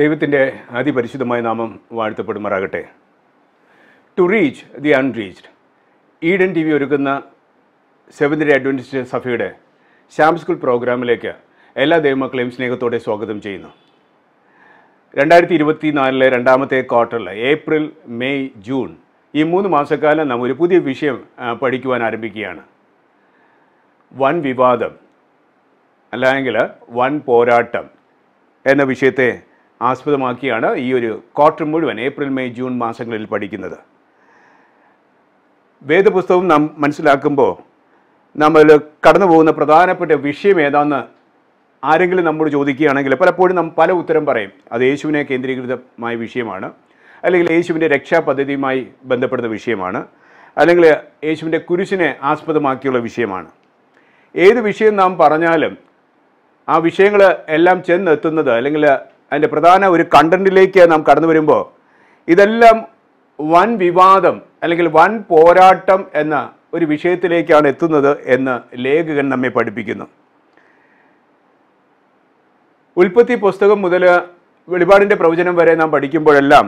ദൈവത്തിൻ്റെ അതിപരിശുദ്ധമായ നാമം വാഴ്ത്തപ്പെടുമാറാകട്ടെ to reach the unreached Eden TV വി ഒരുക്കുന്ന സെവൻ ഡേ അഡ്വൻറ്റിസ്റ്റ് സഭയുടെ ശ്യാം സ്കൂൾ പ്രോഗ്രാമിലേക്ക് എല്ലാ ദൈവമക്കളെയും സ്നേഹത്തോടെ സ്വാഗതം ചെയ്യുന്നു രണ്ടായിരത്തി ഇരുപത്തി നാലിലെ രണ്ടാമത്തെ ക്വാർട്ടറിൽ ഏപ്രിൽ മെയ് ജൂൺ ഈ മൂന്ന് മാസക്കാലം നാം ഒരു പുതിയ വിഷയം പഠിക്കുവാൻ ആരംഭിക്കുകയാണ് വൻ വിവാദം അല്ലെങ്കിൽ വൻ പോരാട്ടം എന്ന വിഷയത്തെ ആസ്പദമാക്കിയാണ് ഈ ഒരു ക്വാർട്ടർ മുഴുവൻ ഏപ്രിൽ മെയ് ജൂൺ മാസങ്ങളിൽ പഠിക്കുന്നത് വേദപുസ്തകം നാം മനസ്സിലാക്കുമ്പോൾ നമ്മൾ കടന്നു പോകുന്ന പ്രധാനപ്പെട്ട വിഷയം ഏതാന്ന് ആരെങ്കിലും നമ്മോട് ചോദിക്കുകയാണെങ്കിൽ പലപ്പോഴും നാം പല ഉത്തരം പറയും അത് യേശുവിനെ കേന്ദ്രീകൃതമായ വിഷയമാണ് അല്ലെങ്കിൽ യേശുവിൻ്റെ രക്ഷാപദ്ധതിയുമായി ബന്ധപ്പെടുന്ന വിഷയമാണ് അല്ലെങ്കിൽ യേശുവിൻ്റെ കുരിശിനെ ആസ്പദമാക്കിയുള്ള വിഷയമാണ് ഏത് വിഷയം നാം പറഞ്ഞാലും ആ വിഷയങ്ങൾ എല്ലാം ചെന്നെത്തുന്നത് അല്ലെങ്കിൽ അതിൻ്റെ പ്രധാന ഒരു കണ്ടന്റിലേക്ക് നാം കടന്നു വരുമ്പോൾ ഇതെല്ലാം വൻ വിവാദം അല്ലെങ്കിൽ വൻ പോരാട്ടം എന്ന ഒരു വിഷയത്തിലേക്കാണ് എത്തുന്നത് എന്ന് ലേഖകൻ നമ്മെ പഠിപ്പിക്കുന്നു ഉൽപ്പത്തി പുസ്തകം മുതൽ വെളിപാടിൻ്റെ പ്രവചനം വരെ നാം പഠിക്കുമ്പോഴെല്ലാം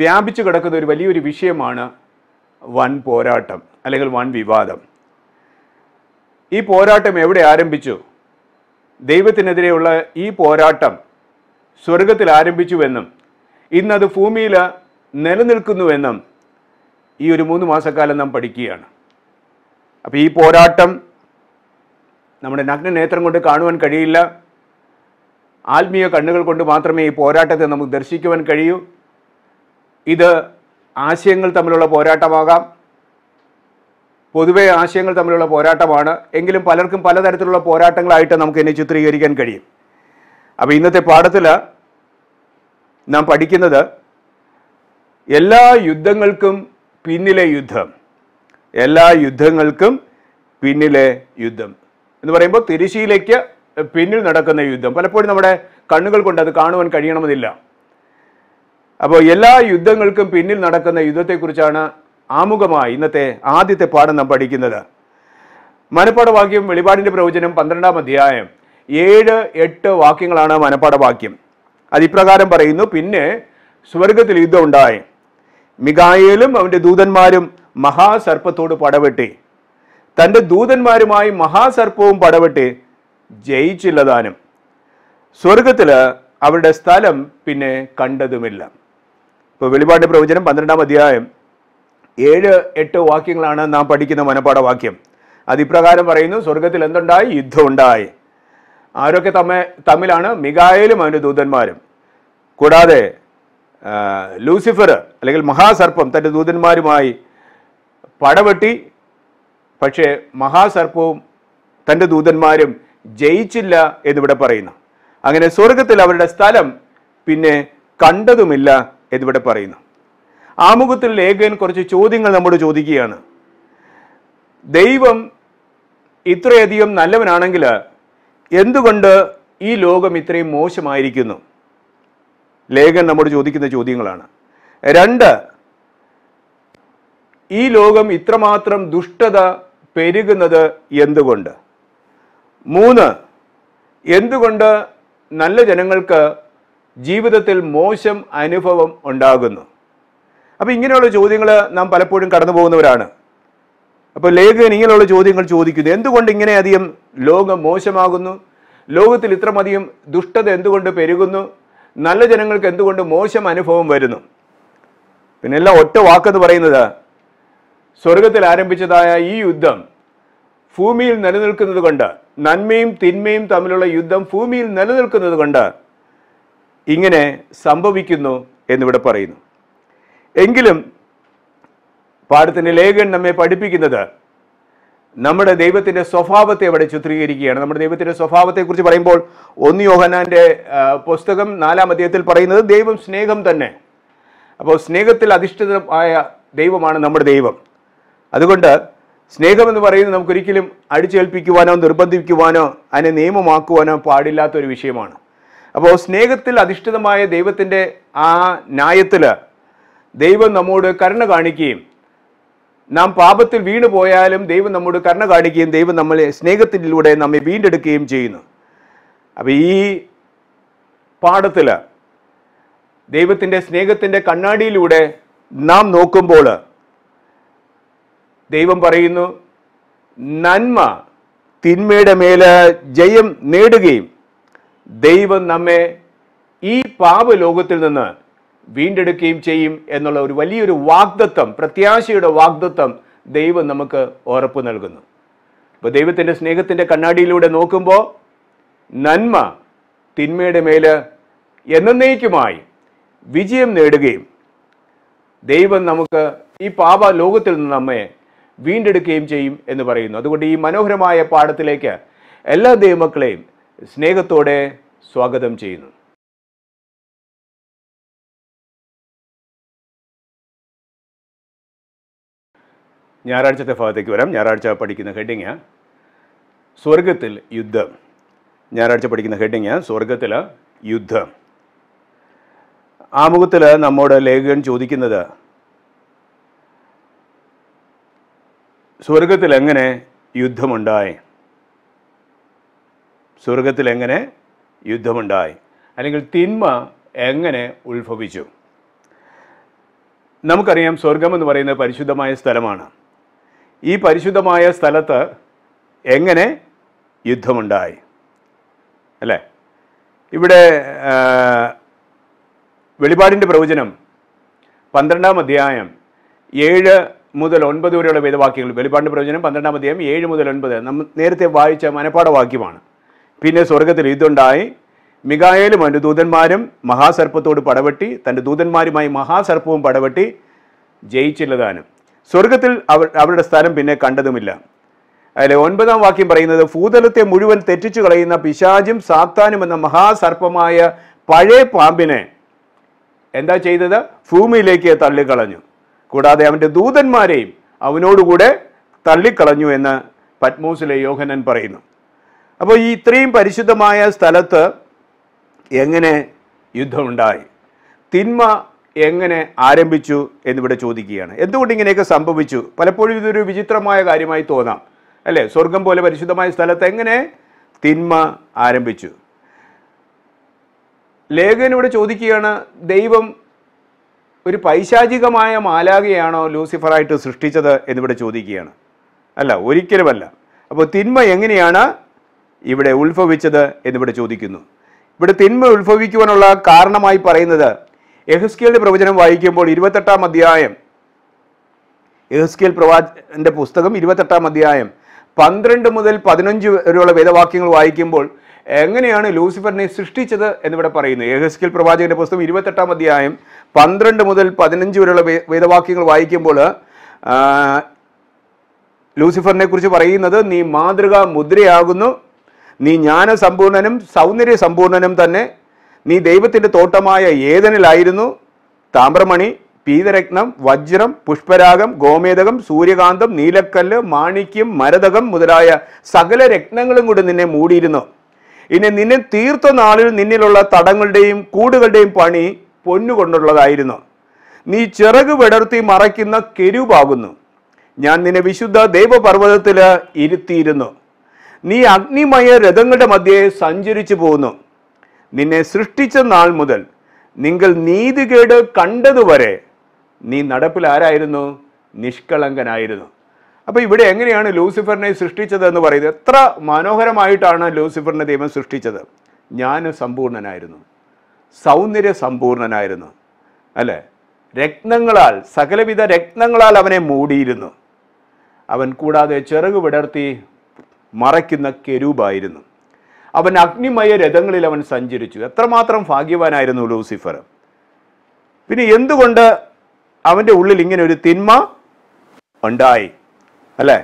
വ്യാപിച്ചു കിടക്കുന്ന ഒരു വലിയൊരു വിഷയമാണ് വൻ പോരാട്ടം അല്ലെങ്കിൽ വൻ വിവാദം ഈ പോരാട്ടം എവിടെ ആരംഭിച്ചു ദൈവത്തിനെതിരെയുള്ള ഈ പോരാട്ടം സ്വർഗത്തിൽ ആരംഭിച്ചുവെന്നും ഇന്നത് ഭൂമിയിൽ നിലനിൽക്കുന്നുവെന്നും ഈ ഒരു മൂന്ന് മാസക്കാലം നാം പഠിക്കുകയാണ് അപ്പോൾ ഈ പോരാട്ടം നമ്മുടെ നഗ്ന നേത്രം കൊണ്ട് കാണുവാൻ കഴിയില്ല ആത്മീയ കണ്ണുകൾ കൊണ്ട് മാത്രമേ ഈ പോരാട്ടത്തെ നമുക്ക് ദർശിക്കുവാൻ കഴിയൂ ഇത് ആശയങ്ങൾ തമ്മിലുള്ള പോരാട്ടമാകാം പൊതുവെ ആശയങ്ങൾ തമ്മിലുള്ള പോരാട്ടമാണ് എങ്കിലും പലർക്കും പലതരത്തിലുള്ള പോരാട്ടങ്ങളായിട്ട് നമുക്ക് എന്നെ ചിത്രീകരിക്കാൻ കഴിയും അപ്പോൾ ഇന്നത്തെ പാഠത്തിൽ നാം പഠിക്കുന്നത് എല്ലാ യുദ്ധങ്ങൾക്കും പിന്നിലെ യുദ്ധം എല്ലാ യുദ്ധങ്ങൾക്കും പിന്നിലെ യുദ്ധം എന്ന് പറയുമ്പോൾ തിരിശീലയ്ക്ക് പിന്നിൽ നടക്കുന്ന യുദ്ധം പലപ്പോഴും നമ്മുടെ കണ്ണുകൾ കൊണ്ട് അത് കാണുവാൻ കഴിയണമെന്നില്ല അപ്പോൾ എല്ലാ യുദ്ധങ്ങൾക്കും പിന്നിൽ നടക്കുന്ന യുദ്ധത്തെക്കുറിച്ചാണ് ആമുഖമായി ഇന്നത്തെ ആദ്യത്തെ പാഠം നാം പഠിക്കുന്നത് മനപ്പാഠവാക്യം വെളിപാടിൻ്റെ പ്രവചനം പന്ത്രണ്ടാം അധ്യായം ഏഴ് എട്ട് വാക്യങ്ങളാണ് മനപ്പാഠവാക്യം വാക്യം അതിപ്രകാരം പറയുന്നു പിന്നെ സ്വർഗത്തിൽ യുദ്ധം ഉണ്ടായി മികായേലും അവൻ്റെ ദൂതന്മാരും മഹാസർപ്പത്തോട് പടവെട്ടി തൻ്റെ ദൂതന്മാരുമായി മഹാസർപ്പവും പടവെട്ടി ജയിച്ചില്ലതാനും സ്വർഗത്തിൽ അവരുടെ സ്ഥലം പിന്നെ കണ്ടതുമില്ല ഇപ്പോൾ വെളിപാട് പ്രവചനം പന്ത്രണ്ടാം അധ്യായം ഏഴ് എട്ട് വാക്യങ്ങളാണ് നാം പഠിക്കുന്ന മനപ്പാഠവാക്യം വാക്യം അതിപ്രകാരം പറയുന്നു സ്വർഗത്തിൽ എന്തുണ്ടായി യുദ്ധമുണ്ടായി ആരൊക്കെ തമ്മെ തമ്മിലാണ് മികായലും അവൻ്റെ ദൂതന്മാരും കൂടാതെ ലൂസിഫർ അല്ലെങ്കിൽ മഹാസർപ്പം തൻ്റെ ദൂതന്മാരുമായി പടവെട്ടി പക്ഷേ മഹാസർപ്പവും തൻ്റെ ദൂതന്മാരും ജയിച്ചില്ല എന്നിവിടെ പറയുന്നു അങ്ങനെ സ്വർഗത്തിൽ അവരുടെ സ്ഥലം പിന്നെ കണ്ടതുമില്ല എന്നിവിടെ പറയുന്നു ആമുഖത്തിൽ ലേഖൻ കുറച്ച് ചോദ്യങ്ങൾ നമ്മോട് ചോദിക്കുകയാണ് ദൈവം ഇത്രയധികം നല്ലവനാണെങ്കിൽ എന്തുകൊണ്ട് ഈ ലോകം ഇത്രയും മോശമായിരിക്കുന്നു ലേഖൻ നമ്മോട് ചോദിക്കുന്ന ചോദ്യങ്ങളാണ് രണ്ട് ഈ ലോകം ഇത്രമാത്രം ദുഷ്ടത പെരുകുന്നത് എന്തുകൊണ്ട് മൂന്ന് എന്തുകൊണ്ട് നല്ല ജനങ്ങൾക്ക് ജീവിതത്തിൽ മോശം അനുഭവം ഉണ്ടാകുന്നു അപ്പോൾ ഇങ്ങനെയുള്ള ചോദ്യങ്ങൾ നാം പലപ്പോഴും കടന്നു പോകുന്നവരാണ് അപ്പോൾ ലേഖകൻ ഇങ്ങനെയുള്ള ചോദ്യങ്ങൾ ചോദിക്കുന്നു എന്തുകൊണ്ട് ഇങ്ങനെ ലോകം മോശമാകുന്നു ലോകത്തിൽ ഇത്രമധികം ദുഷ്ടത എന്തുകൊണ്ട് പെരുകുന്നു നല്ല ജനങ്ങൾക്ക് എന്തുകൊണ്ട് മോശം അനുഭവം വരുന്നു പിന്നെ എല്ലാം ഒറ്റ വാക്കെന്ന് പറയുന്നത് സ്വർഗത്തിൽ ആരംഭിച്ചതായ ഈ യുദ്ധം ഭൂമിയിൽ നിലനിൽക്കുന്നത് കൊണ്ട് നന്മയും തിന്മയും തമ്മിലുള്ള യുദ്ധം ഭൂമിയിൽ നിലനിൽക്കുന്നത് കൊണ്ട് ഇങ്ങനെ സംഭവിക്കുന്നു എന്നിവിടെ പറയുന്നു എങ്കിലും പാഠത്തിൻ്റെ ലേഖൻ നമ്മെ പഠിപ്പിക്കുന്നത് നമ്മുടെ ദൈവത്തിന്റെ സ്വഭാവത്തെ അവിടെ ചിത്രീകരിക്കുകയാണ് നമ്മുടെ സ്വഭാവത്തെ സ്വഭാവത്തെക്കുറിച്ച് പറയുമ്പോൾ ഒന്ന് യോഹനാന്റെ പുസ്തകം നാലാം അധ്യായത്തിൽ പറയുന്നത് ദൈവം സ്നേഹം തന്നെ അപ്പോൾ സ്നേഹത്തിൽ അധിഷ്ഠിതമായ ദൈവമാണ് നമ്മുടെ ദൈവം അതുകൊണ്ട് സ്നേഹം എന്ന് പറയുന്നത് നമുക്കൊരിക്കലും അടിച്ചേൽപ്പിക്കുവാനോ നിർബന്ധിക്കുവാനോ അതിനെ നിയമമാക്കുവാനോ പാടില്ലാത്ത ഒരു വിഷയമാണ് അപ്പോൾ സ്നേഹത്തിൽ അധിഷ്ഠിതമായ ദൈവത്തിൻ്റെ ആ ന്യായത്തിൽ ദൈവം നമ്മോട് കരുണ കാണിക്കുകയും നാം പാപത്തിൽ വീണു പോയാലും ദൈവം നമ്മോട് കരുണ കാണിക്കുകയും ദൈവം നമ്മളെ സ്നേഹത്തിലൂടെ നമ്മെ വീണ്ടെടുക്കുകയും ചെയ്യുന്നു അപ്പോൾ ഈ പാഠത്തിൽ ദൈവത്തിൻ്റെ സ്നേഹത്തിൻ്റെ കണ്ണാടിയിലൂടെ നാം നോക്കുമ്പോൾ ദൈവം പറയുന്നു നന്മ തിന്മയുടെ മേൽ ജയം നേടുകയും ദൈവം നമ്മെ ഈ പാപ ലോകത്തിൽ നിന്ന് വീണ്ടെടുക്കുകയും ചെയ്യും എന്നുള്ള ഒരു വലിയൊരു വാഗ്ദത്വം പ്രത്യാശയുടെ വാഗ്ദത്വം ദൈവം നമുക്ക് ഉറപ്പ് നൽകുന്നു അപ്പോൾ ദൈവത്തിൻ്റെ സ്നേഹത്തിൻ്റെ കണ്ണാടിയിലൂടെ നോക്കുമ്പോൾ നന്മ തിന്മയുടെ മേൽ എന്നേക്കുമായി വിജയം നേടുകയും ദൈവം നമുക്ക് ഈ പാപ ലോകത്തിൽ നിന്ന് നമ്മെ വീണ്ടെടുക്കുകയും ചെയ്യും എന്ന് പറയുന്നു അതുകൊണ്ട് ഈ മനോഹരമായ പാഠത്തിലേക്ക് എല്ലാ ദൈവമക്കളെയും സ്നേഹത്തോടെ സ്വാഗതം ചെയ്യുന്നു ഞായറാഴ്ചത്തെ ഭാഗത്തേക്ക് വരാം ഞായറാഴ്ച പഠിക്കുന്ന ഹെഡിങ് സ്വർഗത്തിൽ യുദ്ധം ഞായറാഴ്ച പഠിക്കുന്ന ഹെഡിങ് സ്വർഗത്തിൽ യുദ്ധം ആമുഖത്തിൽ നമ്മോട് ലേഖകൻ ചോദിക്കുന്നത് സ്വർഗത്തിൽ എങ്ങനെ യുദ്ധമുണ്ടായി സ്വർഗത്തിൽ എങ്ങനെ യുദ്ധമുണ്ടായി അല്ലെങ്കിൽ തിന്മ എങ്ങനെ ഉത്ഭവിച്ചു നമുക്കറിയാം സ്വർഗം എന്ന് പറയുന്നത് പരിശുദ്ധമായ സ്ഥലമാണ് ഈ പരിശുദ്ധമായ സ്ഥലത്ത് എങ്ങനെ യുദ്ധമുണ്ടായി അല്ലേ ഇവിടെ വെളിപാടിൻ്റെ പ്രവചനം പന്ത്രണ്ടാം അധ്യായം ഏഴ് മുതൽ ഒൻപത് വരെയുള്ള വേദവാക്യങ്ങൾ വെളിപാടിൻ്റെ പ്രവചനം പന്ത്രണ്ടാം അധ്യായം ഏഴ് മുതൽ ഒൻപത് നമ്മൾ നേരത്തെ വായിച്ച വാക്യമാണ് പിന്നെ സ്വർഗത്തിൽ യുദ്ധമുണ്ടായി മികായേലും അവൻ്റെ ദൂതന്മാരും മഹാസർപ്പത്തോട് പടവെട്ടി തൻ്റെ ദൂതന്മാരുമായി മഹാസർപ്പവും പടവെട്ടി ജയിച്ചില്ലതാനും സ്വർഗത്തിൽ അവർ അവരുടെ സ്ഥലം പിന്നെ കണ്ടതുമില്ല അതിലെ ഒൻപതാം വാക്യം പറയുന്നത് ഭൂതലത്തെ മുഴുവൻ തെറ്റിച്ചു കളയുന്ന പിശാചും സാത്താനും എന്ന മഹാസർപ്പമായ പഴയ പാമ്പിനെ എന്താ ചെയ്തത് ഭൂമിയിലേക്ക് തള്ളിക്കളഞ്ഞു കൂടാതെ അവൻ്റെ ദൂതന്മാരെയും അവനോടുകൂടെ തള്ളിക്കളഞ്ഞു എന്ന് പത്മോസിലെ യോഹനൻ പറയുന്നു അപ്പോൾ ഈ ഇത്രയും പരിശുദ്ധമായ സ്ഥലത്ത് എങ്ങനെ യുദ്ധമുണ്ടായി തിന്മ എങ്ങനെ ആരംഭിച്ചു എന്നിവിടെ ചോദിക്കുകയാണ് എന്തുകൊണ്ട് ഇങ്ങനെയൊക്കെ സംഭവിച്ചു പലപ്പോഴും ഇതൊരു വിചിത്രമായ കാര്യമായി തോന്നാം അല്ലേ സ്വർഗം പോലെ പരിശുദ്ധമായ സ്ഥലത്ത് എങ്ങനെ തിന്മ ആരംഭിച്ചു ലേഖൻ ചോദിക്കുകയാണ് ദൈവം ഒരു പൈശാചികമായ മാലാകയാണോ ലൂസിഫറായിട്ട് സൃഷ്ടിച്ചത് എന്നിവിടെ ചോദിക്കുകയാണ് അല്ല ഒരിക്കലുമല്ല അപ്പോൾ തിന്മ എങ്ങനെയാണ് ഇവിടെ ഉത്ഭവിച്ചത് എന്നിവിടെ ചോദിക്കുന്നു ഇവിടെ തിന്മ ഉത്ഭവിക്കുവാനുള്ള കാരണമായി പറയുന്നത് യഹസ്കിയലിന്റെ പ്രവചനം വായിക്കുമ്പോൾ ഇരുപത്തെട്ടാം അധ്യായം യഹസ്കിയൽ പ്രവാചന്റെ പുസ്തകം ഇരുപത്തെട്ടാം അധ്യായം പന്ത്രണ്ട് മുതൽ പതിനഞ്ച് വരെയുള്ള വേദവാക്യങ്ങൾ വായിക്കുമ്പോൾ എങ്ങനെയാണ് ലൂസിഫറിനെ സൃഷ്ടിച്ചത് എന്നിവിടെ പറയുന്നു യഹസ്കിൽ പ്രവാചകന്റെ പുസ്തകം ഇരുപത്തെട്ടാം അധ്യായം പന്ത്രണ്ട് മുതൽ പതിനഞ്ച് വരെയുള്ള വേദവാക്യങ്ങൾ വായിക്കുമ്പോൾ ലൂസിഫറിനെ കുറിച്ച് പറയുന്നത് നീ മാതൃകാ മുദ്രയാകുന്നു നീ ജ്ഞാനസമ്പൂർണനും സൗന്ദര്യ സമ്പൂർണനും തന്നെ നീ ദൈവത്തിൻ്റെ തോട്ടമായ ഏതനിലായിരുന്നു താമ്രമണി പീതരത്നം വജ്രം പുഷ്പരാഗം ഗോമേതകം സൂര്യകാന്തം നീലക്കല്ല് മാണിക്യം മരതകം മുതലായ സകല രത്നങ്ങളും കൂടി നിന്നെ മൂടിയിരുന്നു ഇനി നിന്നെ തീർത്ത നാളിൽ നിന്നിലുള്ള തടങ്ങളുടെയും കൂടുകളുടെയും പണി പൊന്നുകൊണ്ടുള്ളതായിരുന്നു നീ ചിറക് വിടർത്തി മറയ്ക്കുന്ന കെരുവാകുന്നു ഞാൻ നിന്നെ വിശുദ്ധ ദൈവപർവ്വതത്തിൽ ഇരുത്തിയിരുന്നു നീ അഗ്നിമയ രഥങ്ങളുടെ മധ്യേ സഞ്ചരിച്ചു പോകുന്നു നിന്നെ സൃഷ്ടിച്ച നാൾ മുതൽ നിങ്ങൾ നീതികേട് കണ്ടതുവരെ നീ നടപ്പിൽ ആരായിരുന്നു നിഷ്കളങ്കനായിരുന്നു അപ്പോൾ ഇവിടെ എങ്ങനെയാണ് ലൂസിഫറിനെ സൃഷ്ടിച്ചത് എന്ന് പറയുന്നത് എത്ര മനോഹരമായിട്ടാണ് ലൂസിഫറിനെ ദൈവം സൃഷ്ടിച്ചത് ഞാൻ സമ്പൂർണനായിരുന്നു സൗന്ദര്യ സമ്പൂർണനായിരുന്നു അല്ലേ രക്തങ്ങളാൽ സകലവിധ രക്തങ്ങളാൽ അവനെ മൂടിയിരുന്നു അവൻ കൂടാതെ ചെറുകു വിടർത്തി മറയ്ക്കുന്ന കെരൂപായിരുന്നു അവൻ അഗ്നിമയ രഥങ്ങളിൽ അവൻ സഞ്ചരിച്ചു എത്രമാത്രം ഭാഗ്യവാനായിരുന്നു ലൂസിഫർ പിന്നെ എന്തുകൊണ്ട് അവൻ്റെ ഉള്ളിൽ ഇങ്ങനെ ഒരു തിന്മ ഉണ്ടായി അല്ലേ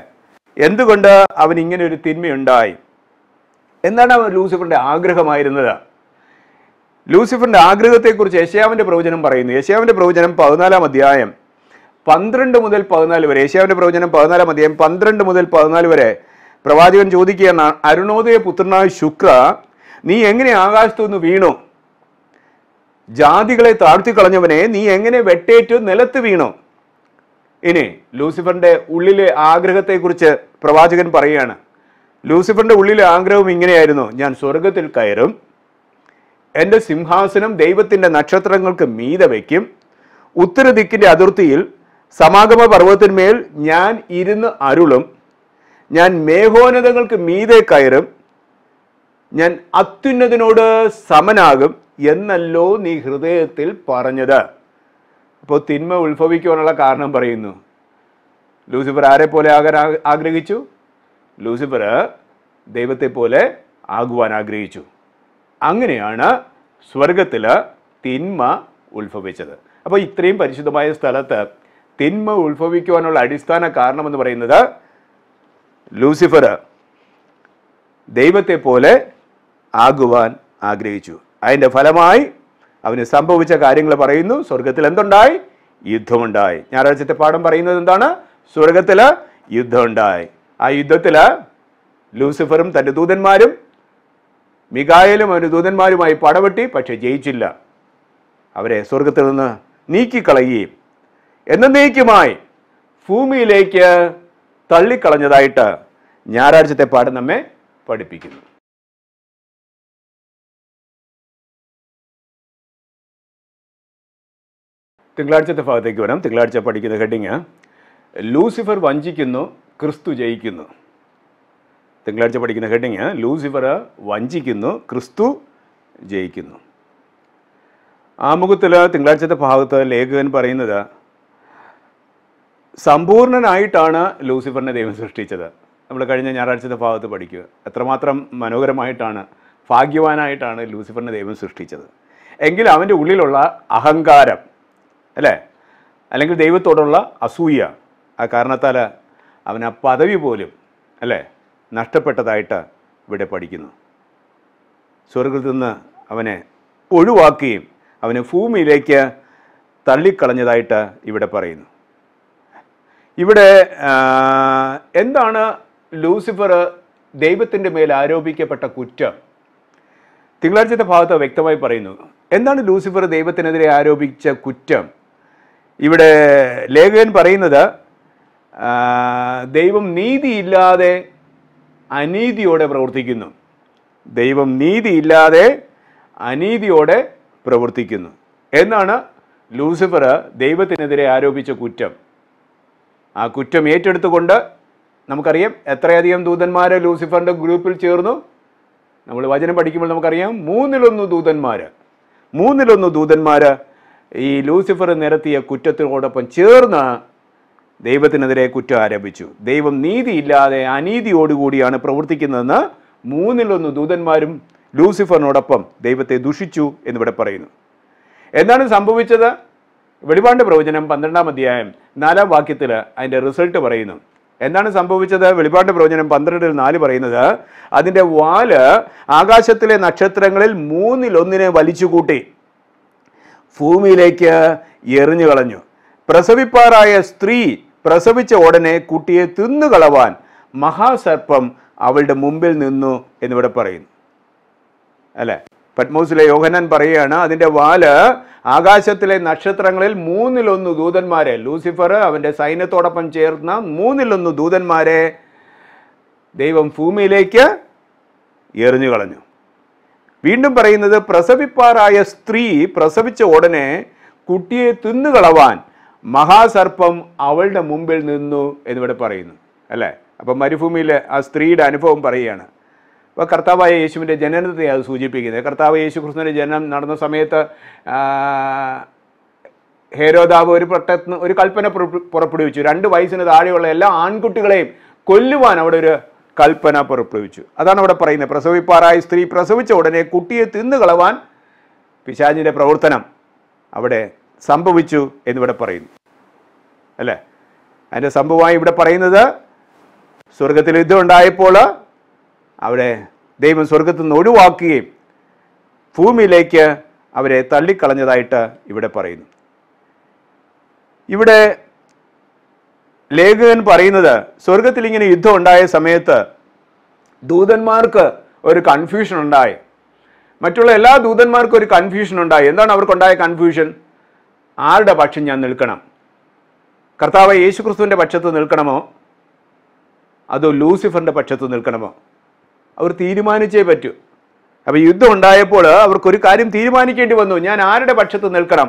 എന്തുകൊണ്ട് അവൻ ഇങ്ങനെ ഒരു തിന്മയുണ്ടായി എന്താണ് അവൻ ലൂസിഫറിൻ്റെ ആഗ്രഹമായിരുന്നത് ലൂസിഫറിൻ്റെ ആഗ്രഹത്തെക്കുറിച്ച് യശയാവിൻ്റെ പ്രവചനം പറയുന്നു യശയാവിൻ്റെ പ്രവചനം പതിനാലാം അധ്യായം പന്ത്രണ്ട് മുതൽ പതിനാല് വരെ യേശാവിൻ്റെ പ്രവചനം പതിനാലാം അധ്യായം പന്ത്രണ്ട് മുതൽ പതിനാല് വരെ പ്രവാചകൻ ചോദിക്കുകയാണ് അരുണോദയ പുത്രനായ ശുക്ര നീ എങ്ങനെ ആകാശത്തുനിന്ന് വീണു ജാതികളെ താഴ്ത്തിക്കളഞ്ഞവനെ നീ എങ്ങനെ വെട്ടേറ്റ് നിലത്ത് വീണു ഇനി ലൂസിഫറിൻ്റെ ഉള്ളിലെ ആഗ്രഹത്തെക്കുറിച്ച് പ്രവാചകൻ പറയുകയാണ് ലൂസിഫറിൻ്റെ ഉള്ളിലെ ആഗ്രഹം ഇങ്ങനെയായിരുന്നു ഞാൻ സ്വർഗത്തിൽ കയറും എൻ്റെ സിംഹാസനം ദൈവത്തിൻ്റെ നക്ഷത്രങ്ങൾക്ക് മീത വയ്ക്കും ഉത്തരദിക്കിൻ്റെ അതിർത്തിയിൽ സമാഗമ പർവ്വത്തിന്മേൽ ഞാൻ ഇരുന്ന് അരുളും ഞാൻ മേഘോന്നതങ്ങൾക്ക് മീതെ കയറും ഞാൻ അത്യുന്നതിനോട് സമനാകും എന്നല്ലോ നീ ഹൃദയത്തിൽ പറഞ്ഞത് അപ്പോൾ തിന്മ ഉത്ഭവിക്കുവാനുള്ള കാരണം പറയുന്നു ലൂസിഫർ ആരെ പോലെ ആകാൻ ആഗ്രഹിച്ചു ലൂസിഫർ ദൈവത്തെ പോലെ ആകുവാൻ ആഗ്രഹിച്ചു അങ്ങനെയാണ് സ്വർഗത്തിൽ തിന്മ ഉത്ഭവിച്ചത് അപ്പോൾ ഇത്രയും പരിശുദ്ധമായ സ്ഥലത്ത് തിന്മ ഉത്ഭവിക്കുവാനുള്ള അടിസ്ഥാന കാരണമെന്ന് പറയുന്നത് ലൂസിഫർ ദൈവത്തെ പോലെ ആകുവാൻ ആഗ്രഹിച്ചു അതിൻ്റെ ഫലമായി അവന് സംഭവിച്ച കാര്യങ്ങൾ പറയുന്നു സ്വർഗത്തിൽ എന്തുണ്ടായി യുദ്ധമുണ്ടായി ഞായറാഴ്ചത്തെ പാഠം പറയുന്നത് എന്താണ് സ്വർഗത്തിൽ യുദ്ധമുണ്ടായി ആ യുദ്ധത്തിൽ ലൂസിഫറും തൻ്റെ ദൂതന്മാരും മികായലും അവൻ്റെ ദൂതന്മാരുമായി പടവെട്ടി പക്ഷേ ജയിച്ചില്ല അവരെ സ്വർഗത്തിൽ നിന്ന് നീക്കിക്കളയുകയും എന്നേക്കുമായി ഭൂമിയിലേക്ക് തള്ളിക്കളഞ്ഞതായിട്ട് ഞായറാഴ്ചത്തെ പാഠം നമ്മെ പഠിപ്പിക്കുന്നു തിങ്കളാഴ്ചത്തെ ഭാഗത്തേക്ക് വരാം തിങ്കളാഴ്ച പഠിക്കുന്ന ഹെഡിങ് ലൂസിഫർ വഞ്ചിക്കുന്നു ക്രിസ്തു ജയിക്കുന്നു തിങ്കളാഴ്ച പഠിക്കുന്ന ഹെഡിങ് ലൂസിഫർ വഞ്ചിക്കുന്നു ക്രിസ്തു ജയിക്കുന്നു ആമുഖത്തിൽ തിങ്കളാഴ്ചത്തെ ഭാഗത്ത് ലേഖകൻ പറയുന്നത് സമ്പൂർണനായിട്ടാണ് ലൂസിഫറിനെ ദൈവം സൃഷ്ടിച്ചത് നമ്മൾ കഴിഞ്ഞ ഞായറാഴ്ചത്തെ ഭാഗത്ത് പഠിക്കുക എത്രമാത്രം മനോഹരമായിട്ടാണ് ഭാഗ്യവാനായിട്ടാണ് ലൂസിഫറിനെ ദൈവം സൃഷ്ടിച്ചത് എങ്കിൽ അവൻ്റെ ഉള്ളിലുള്ള അഹങ്കാരം അല്ലേ അല്ലെങ്കിൽ ദൈവത്തോടുള്ള അസൂയ ആ കാരണത്താൽ അവൻ ആ പദവി പോലും അല്ലേ നഷ്ടപ്പെട്ടതായിട്ട് ഇവിടെ പഠിക്കുന്നു സ്വർഗത്തിൽ നിന്ന് അവനെ ഒഴിവാക്കുകയും അവനെ ഭൂമിയിലേക്ക് തള്ളിക്കളഞ്ഞതായിട്ട് ഇവിടെ പറയുന്നു ഇവിടെ എന്താണ് ലൂസിഫർ ദൈവത്തിൻ്റെ മേൽ ആരോപിക്കപ്പെട്ട കുറ്റം തിങ്കളാഴ്ചത്തെ ഭാഗത്ത് വ്യക്തമായി പറയുന്നു എന്താണ് ലൂസിഫർ ദൈവത്തിനെതിരെ ആരോപിച്ച കുറ്റം ഇവിടെ ലേഖകൻ പറയുന്നത് ദൈവം നീതിയില്ലാതെ അനീതിയോടെ പ്രവർത്തിക്കുന്നു ദൈവം നീതിയില്ലാതെ അനീതിയോടെ പ്രവർത്തിക്കുന്നു എന്നാണ് ലൂസിഫർ ദൈവത്തിനെതിരെ ആരോപിച്ച കുറ്റം ആ കുറ്റം ഏറ്റെടുത്തുകൊണ്ട് നമുക്കറിയാം എത്രയധികം ദൂതന്മാർ ലൂസിഫറിൻ്റെ ഗ്രൂപ്പിൽ ചേർന്നു നമ്മൾ വചനം പഠിക്കുമ്പോൾ നമുക്കറിയാം മൂന്നിലൊന്ന് ദൂതന്മാർ മൂന്നിലൊന്ന് ദൂതന്മാർ ഈ ലൂസിഫർ നിരത്തിയ കുറ്റത്തിനോടൊപ്പം ചേർന്ന് ദൈവത്തിനെതിരെ കുറ്റം ആരംഭിച്ചു ദൈവം നീതിയില്ലാതെ അനീതിയോടുകൂടിയാണ് പ്രവർത്തിക്കുന്നതെന്ന് മൂന്നിലൊന്ന് ദൂതന്മാരും ലൂസിഫറിനോടൊപ്പം ദൈവത്തെ ദുഷിച്ചു എന്നിവിടെ പറയുന്നു എന്താണ് സംഭവിച്ചത് വെളിപാട് പ്രവചനം പന്ത്രണ്ടാം അധ്യായം നാലാം വാക്യത്തിൽ അതിൻ്റെ റിസൾട്ട് പറയുന്നു എന്താണ് സംഭവിച്ചത് വെളിപാട് പ്രവചനം പന്ത്രണ്ടിൽ നാല് പറയുന്നത് അതിൻ്റെ വാല് ആകാശത്തിലെ നക്ഷത്രങ്ങളിൽ മൂന്നിലൊന്നിനെ വലിച്ചുകൂട്ടി ഭൂമിയിലേക്ക് എറിഞ്ഞു കളഞ്ഞു പ്രസവിപ്പാറായ സ്ത്രീ പ്രസവിച്ച ഉടനെ കുട്ടിയെ തിന്നുകളവാൻ മഹാസർപ്പം അവളുടെ മുമ്പിൽ നിന്നു എന്നിവിടെ പറയുന്നു അല്ലേ പത്മോസിലെ യോഹനൻ പറയുകയാണ് അതിൻ്റെ വാല് ആകാശത്തിലെ നക്ഷത്രങ്ങളിൽ മൂന്നിലൊന്ന് ദൂതന്മാരെ ലൂസിഫർ അവൻ്റെ സൈന്യത്തോടൊപ്പം ചേർന്ന മൂന്നിലൊന്ന് ദൂതന്മാരെ ദൈവം ഭൂമിയിലേക്ക് എറിഞ്ഞു കളഞ്ഞു വീണ്ടും പറയുന്നത് പ്രസവിപ്പാറായ സ്ത്രീ പ്രസവിച്ച ഉടനെ കുട്ടിയെ തിന്നുകളവാൻ മഹാസർപ്പം അവളുടെ മുമ്പിൽ നിന്നു എന്നിവിടെ പറയുന്നു അല്ലേ അപ്പം മരുഭൂമിയിലെ ആ സ്ത്രീയുടെ അനുഭവം പറയുകയാണ് അപ്പോൾ കർത്താവായ യേശുവിൻ്റെ ജനനത്തെ അത് സൂചിപ്പിക്കുന്നത് കർത്താവ് യേശു കൃഷ്ണൻ്റെ ജനനം നടന്ന സമയത്ത് ഹേരോദാവ് ഒരു പ്രട്ടത്തിന് ഒരു കൽപ്പന പുറപ്പെടുവിച്ചു രണ്ട് വയസ്സിന് താഴെയുള്ള എല്ലാ ആൺകുട്ടികളെയും കൊല്ലുവാൻ അവിടെ ഒരു കൽപ്പന പുറപ്പെടുവിച്ചു അതാണ് അവിടെ പറയുന്നത് പ്രസവിപ്പാറായ സ്ത്രീ പ്രസവിച്ച ഉടനെ കുട്ടിയെ തിന്നുകളവാൻ പിശാചിൻ്റെ പ്രവർത്തനം അവിടെ സംഭവിച്ചു എന്നിവിടെ പറയുന്നു അല്ലേ അതിൻ്റെ സംഭവമായി ഇവിടെ പറയുന്നത് സ്വർഗത്തിൽ യുദ്ധം ഉണ്ടായപ്പോൾ അവിടെ ദൈവം സ്വർഗത്തു നിന്ന് ഒഴിവാക്കുകയും ഭൂമിയിലേക്ക് അവരെ തള്ളിക്കളഞ്ഞതായിട്ട് ഇവിടെ പറയുന്നു ഇവിടെ ലേഖകൻ പറയുന്നത് സ്വർഗത്തിൽ ഇങ്ങനെ യുദ്ധം ഉണ്ടായ സമയത്ത് ദൂതന്മാർക്ക് ഒരു കൺഫ്യൂഷൻ ഉണ്ടായി മറ്റുള്ള എല്ലാ ദൂതന്മാർക്കും ഒരു കൺഫ്യൂഷൻ ഉണ്ടായി എന്താണ് അവർക്കുണ്ടായ കൺഫ്യൂഷൻ ആരുടെ പക്ഷം ഞാൻ നിൽക്കണം കർത്താവ് യേശുക്രിസ്തുവിൻ്റെ പക്ഷത്ത് നിൽക്കണമോ അതോ ലൂസിഫറിൻ്റെ പക്ഷത്ത് നിൽക്കണമോ അവർ തീരുമാനിച്ചേ പറ്റൂ അപ്പോൾ യുദ്ധം ഉണ്ടായപ്പോൾ അവർക്കൊരു കാര്യം തീരുമാനിക്കേണ്ടി വന്നു ഞാൻ ആരുടെ പക്ഷത്ത് നിൽക്കണം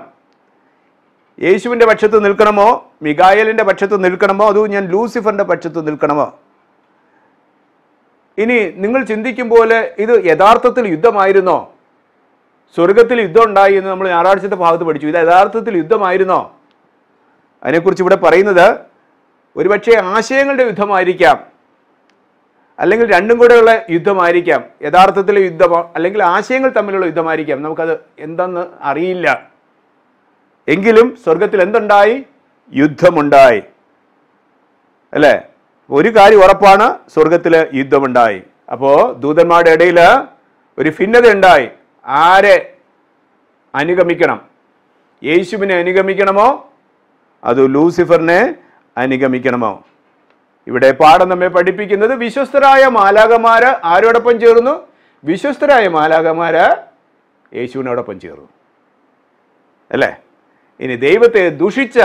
യേശുവിൻ്റെ പക്ഷത്ത് നിൽക്കണമോ മികായലിൻ്റെ പക്ഷത്ത് നിൽക്കണമോ അതോ ഞാൻ ലൂസിഫറിൻ്റെ പക്ഷത്ത് നിൽക്കണമോ ഇനി നിങ്ങൾ ചിന്തിക്കും പോലെ ഇത് യഥാർത്ഥത്തിൽ യുദ്ധമായിരുന്നോ സ്വർഗത്തിൽ യുദ്ധം ഉണ്ടായി എന്ന് നമ്മൾ ഞായറാഴ്ചത്തെ ഭാഗത്ത് പഠിച്ചു ഇത് യഥാർത്ഥത്തിൽ യുദ്ധമായിരുന്നോ അതിനെക്കുറിച്ച് ഇവിടെ പറയുന്നത് ഒരുപക്ഷെ ആശയങ്ങളുടെ യുദ്ധമായിരിക്കാം അല്ലെങ്കിൽ രണ്ടും കൂടെയുള്ള യുദ്ധമായിരിക്കാം യഥാർത്ഥത്തിലെ യുദ്ധമോ അല്ലെങ്കിൽ ആശയങ്ങൾ തമ്മിലുള്ള യുദ്ധമായിരിക്കാം നമുക്കത് എന്തെന്ന് അറിയില്ല എങ്കിലും സ്വർഗത്തിൽ എന്തുണ്ടായി യുദ്ധമുണ്ടായി അല്ലേ ഒരു കാര്യം ഉറപ്പാണ് സ്വർഗത്തിൽ യുദ്ധമുണ്ടായി അപ്പോൾ ദൂതന്മാരുടെ ഇടയിൽ ഒരു ഭിന്നത ഉണ്ടായി ആരെ അനുഗമിക്കണം യേശുവിനെ അനുഗമിക്കണമോ അതോ ലൂസിഫറിനെ അനുഗമിക്കണമോ ഇവിടെ പാഠം നമ്മെ പഠിപ്പിക്കുന്നത് വിശ്വസ്തരായ മാലാകമാര് ആരോടൊപ്പം ചേർന്നു വിശ്വസ്തരായ മാലാകമാര് യേശുവിനോടൊപ്പം ചേർന്നു അല്ലേ ഇനി ദൈവത്തെ ദുഷിച്ച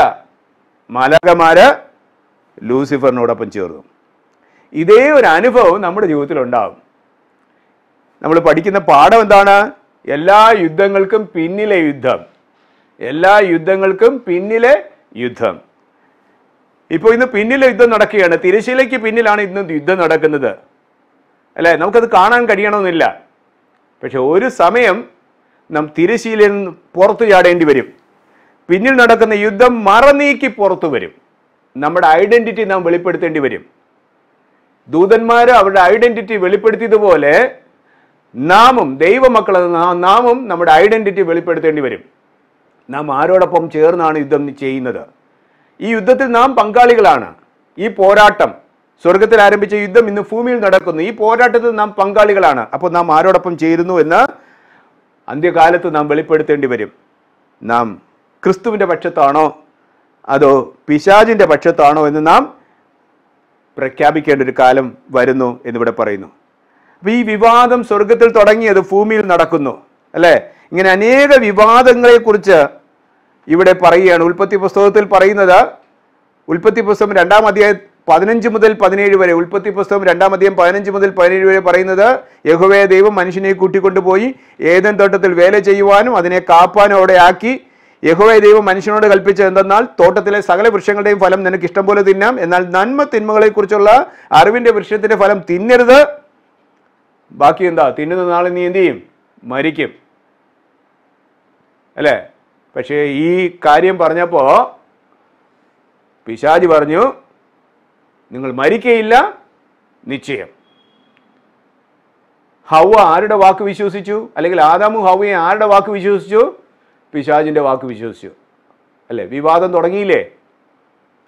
മാലാകമാര് ലൂസിഫറിനോടൊപ്പം ചേർന്നു ഇതേ ഒരു അനുഭവം നമ്മുടെ ജീവിതത്തിൽ ഉണ്ടാകും നമ്മൾ പഠിക്കുന്ന പാഠം എന്താണ് എല്ലാ യുദ്ധങ്ങൾക്കും പിന്നിലെ യുദ്ധം എല്ലാ യുദ്ധങ്ങൾക്കും പിന്നിലെ യുദ്ധം ഇപ്പോൾ ഇന്ന് പിന്നിൽ യുദ്ധം നടക്കുകയാണ് തിരശ്ശീലയ്ക്ക് പിന്നിലാണ് ഇന്ന് യുദ്ധം നടക്കുന്നത് അല്ലേ നമുക്കത് കാണാൻ കഴിയണമെന്നില്ല പക്ഷെ ഒരു സമയം നാം തിരശ്ശീലയിൽ നിന്ന് പുറത്തു ചാടേണ്ടി വരും പിന്നിൽ നടക്കുന്ന യുദ്ധം മറനീക്കി പുറത്തു വരും നമ്മുടെ ഐഡന്റിറ്റി നാം വെളിപ്പെടുത്തേണ്ടി വരും ദൂതന്മാർ അവരുടെ ഐഡന്റിറ്റി വെളിപ്പെടുത്തിയതുപോലെ നാമും ദൈവമക്കളെന്ന നാമും നമ്മുടെ ഐഡന്റിറ്റി വെളിപ്പെടുത്തേണ്ടി വരും നാം ആരോടൊപ്പം ചേർന്നാണ് യുദ്ധം ചെയ്യുന്നത് ഈ യുദ്ധത്തിൽ നാം പങ്കാളികളാണ് ഈ പോരാട്ടം സ്വർഗത്തിൽ ആരംഭിച്ച യുദ്ധം ഇന്ന് ഭൂമിയിൽ നടക്കുന്നു ഈ പോരാട്ടത്തിൽ നാം പങ്കാളികളാണ് അപ്പോൾ നാം ആരോടൊപ്പം ചേരുന്നു എന്ന് അന്ത്യകാലത്ത് നാം വെളിപ്പെടുത്തേണ്ടി വരും നാം ക്രിസ്തുവിൻ്റെ പക്ഷത്താണോ അതോ പിശാജിൻ്റെ പക്ഷത്താണോ എന്ന് നാം പ്രഖ്യാപിക്കേണ്ട ഒരു കാലം വരുന്നു എന്നിവിടെ പറയുന്നു അപ്പോൾ ഈ വിവാദം സ്വർഗത്തിൽ തുടങ്ങിയത് ഭൂമിയിൽ നടക്കുന്നു അല്ലേ ഇങ്ങനെ അനേക വിവാദങ്ങളെക്കുറിച്ച് ഇവിടെ പറയുകയാണ് ഉൽപ്പത്തി പുസ്തകത്തിൽ പറയുന്നത് ഉൽപ്പത്തി പുസ്തകം രണ്ടാം അധ്യായം പതിനഞ്ച് മുതൽ പതിനേഴ് വരെ ഉൽപ്പത്തി പുസ്തകം രണ്ടാം അധ്യായം പതിനഞ്ച് മുതൽ പതിനേഴ് വരെ പറയുന്നത് യഹുവേ ദൈവം മനുഷ്യനെ കൂട്ടിക്കൊണ്ടുപോയി ഏതൻ തോട്ടത്തിൽ വേല ചെയ്യുവാനും അതിനെ കാപ്പാനും അവിടെ ആക്കി യഹുവേ ദൈവം മനുഷ്യനോട് കൽപ്പിച്ചത് എന്തെന്നാൽ തോട്ടത്തിലെ സകല വൃക്ഷങ്ങളുടെയും ഫലം നിനക്ക് ഇഷ്ടം പോലെ തിന്നാം എന്നാൽ നന്മ തിന്മകളെക്കുറിച്ചുള്ള അറിവിന്റെ വൃക്ഷത്തിന്റെ ഫലം തിന്നരുത് ബാക്കി എന്താ തിന്നുന്ന നാളെ നീ എന്ത് ചെയ്യും മരിക്കും അല്ലേ പക്ഷേ ഈ കാര്യം പറഞ്ഞപ്പോൾ പിശാജി പറഞ്ഞു നിങ്ങൾ മരിക്കയില്ല നിശ്ചയം ഹവ ആരുടെ വാക്ക് വിശ്വസിച്ചു അല്ലെങ്കിൽ ആദാമു ഹവയെ ആരുടെ വാക്ക് വിശ്വസിച്ചു പിശാജിൻ്റെ വാക്ക് വിശ്വസിച്ചു അല്ലേ വിവാദം തുടങ്ങിയില്ലേ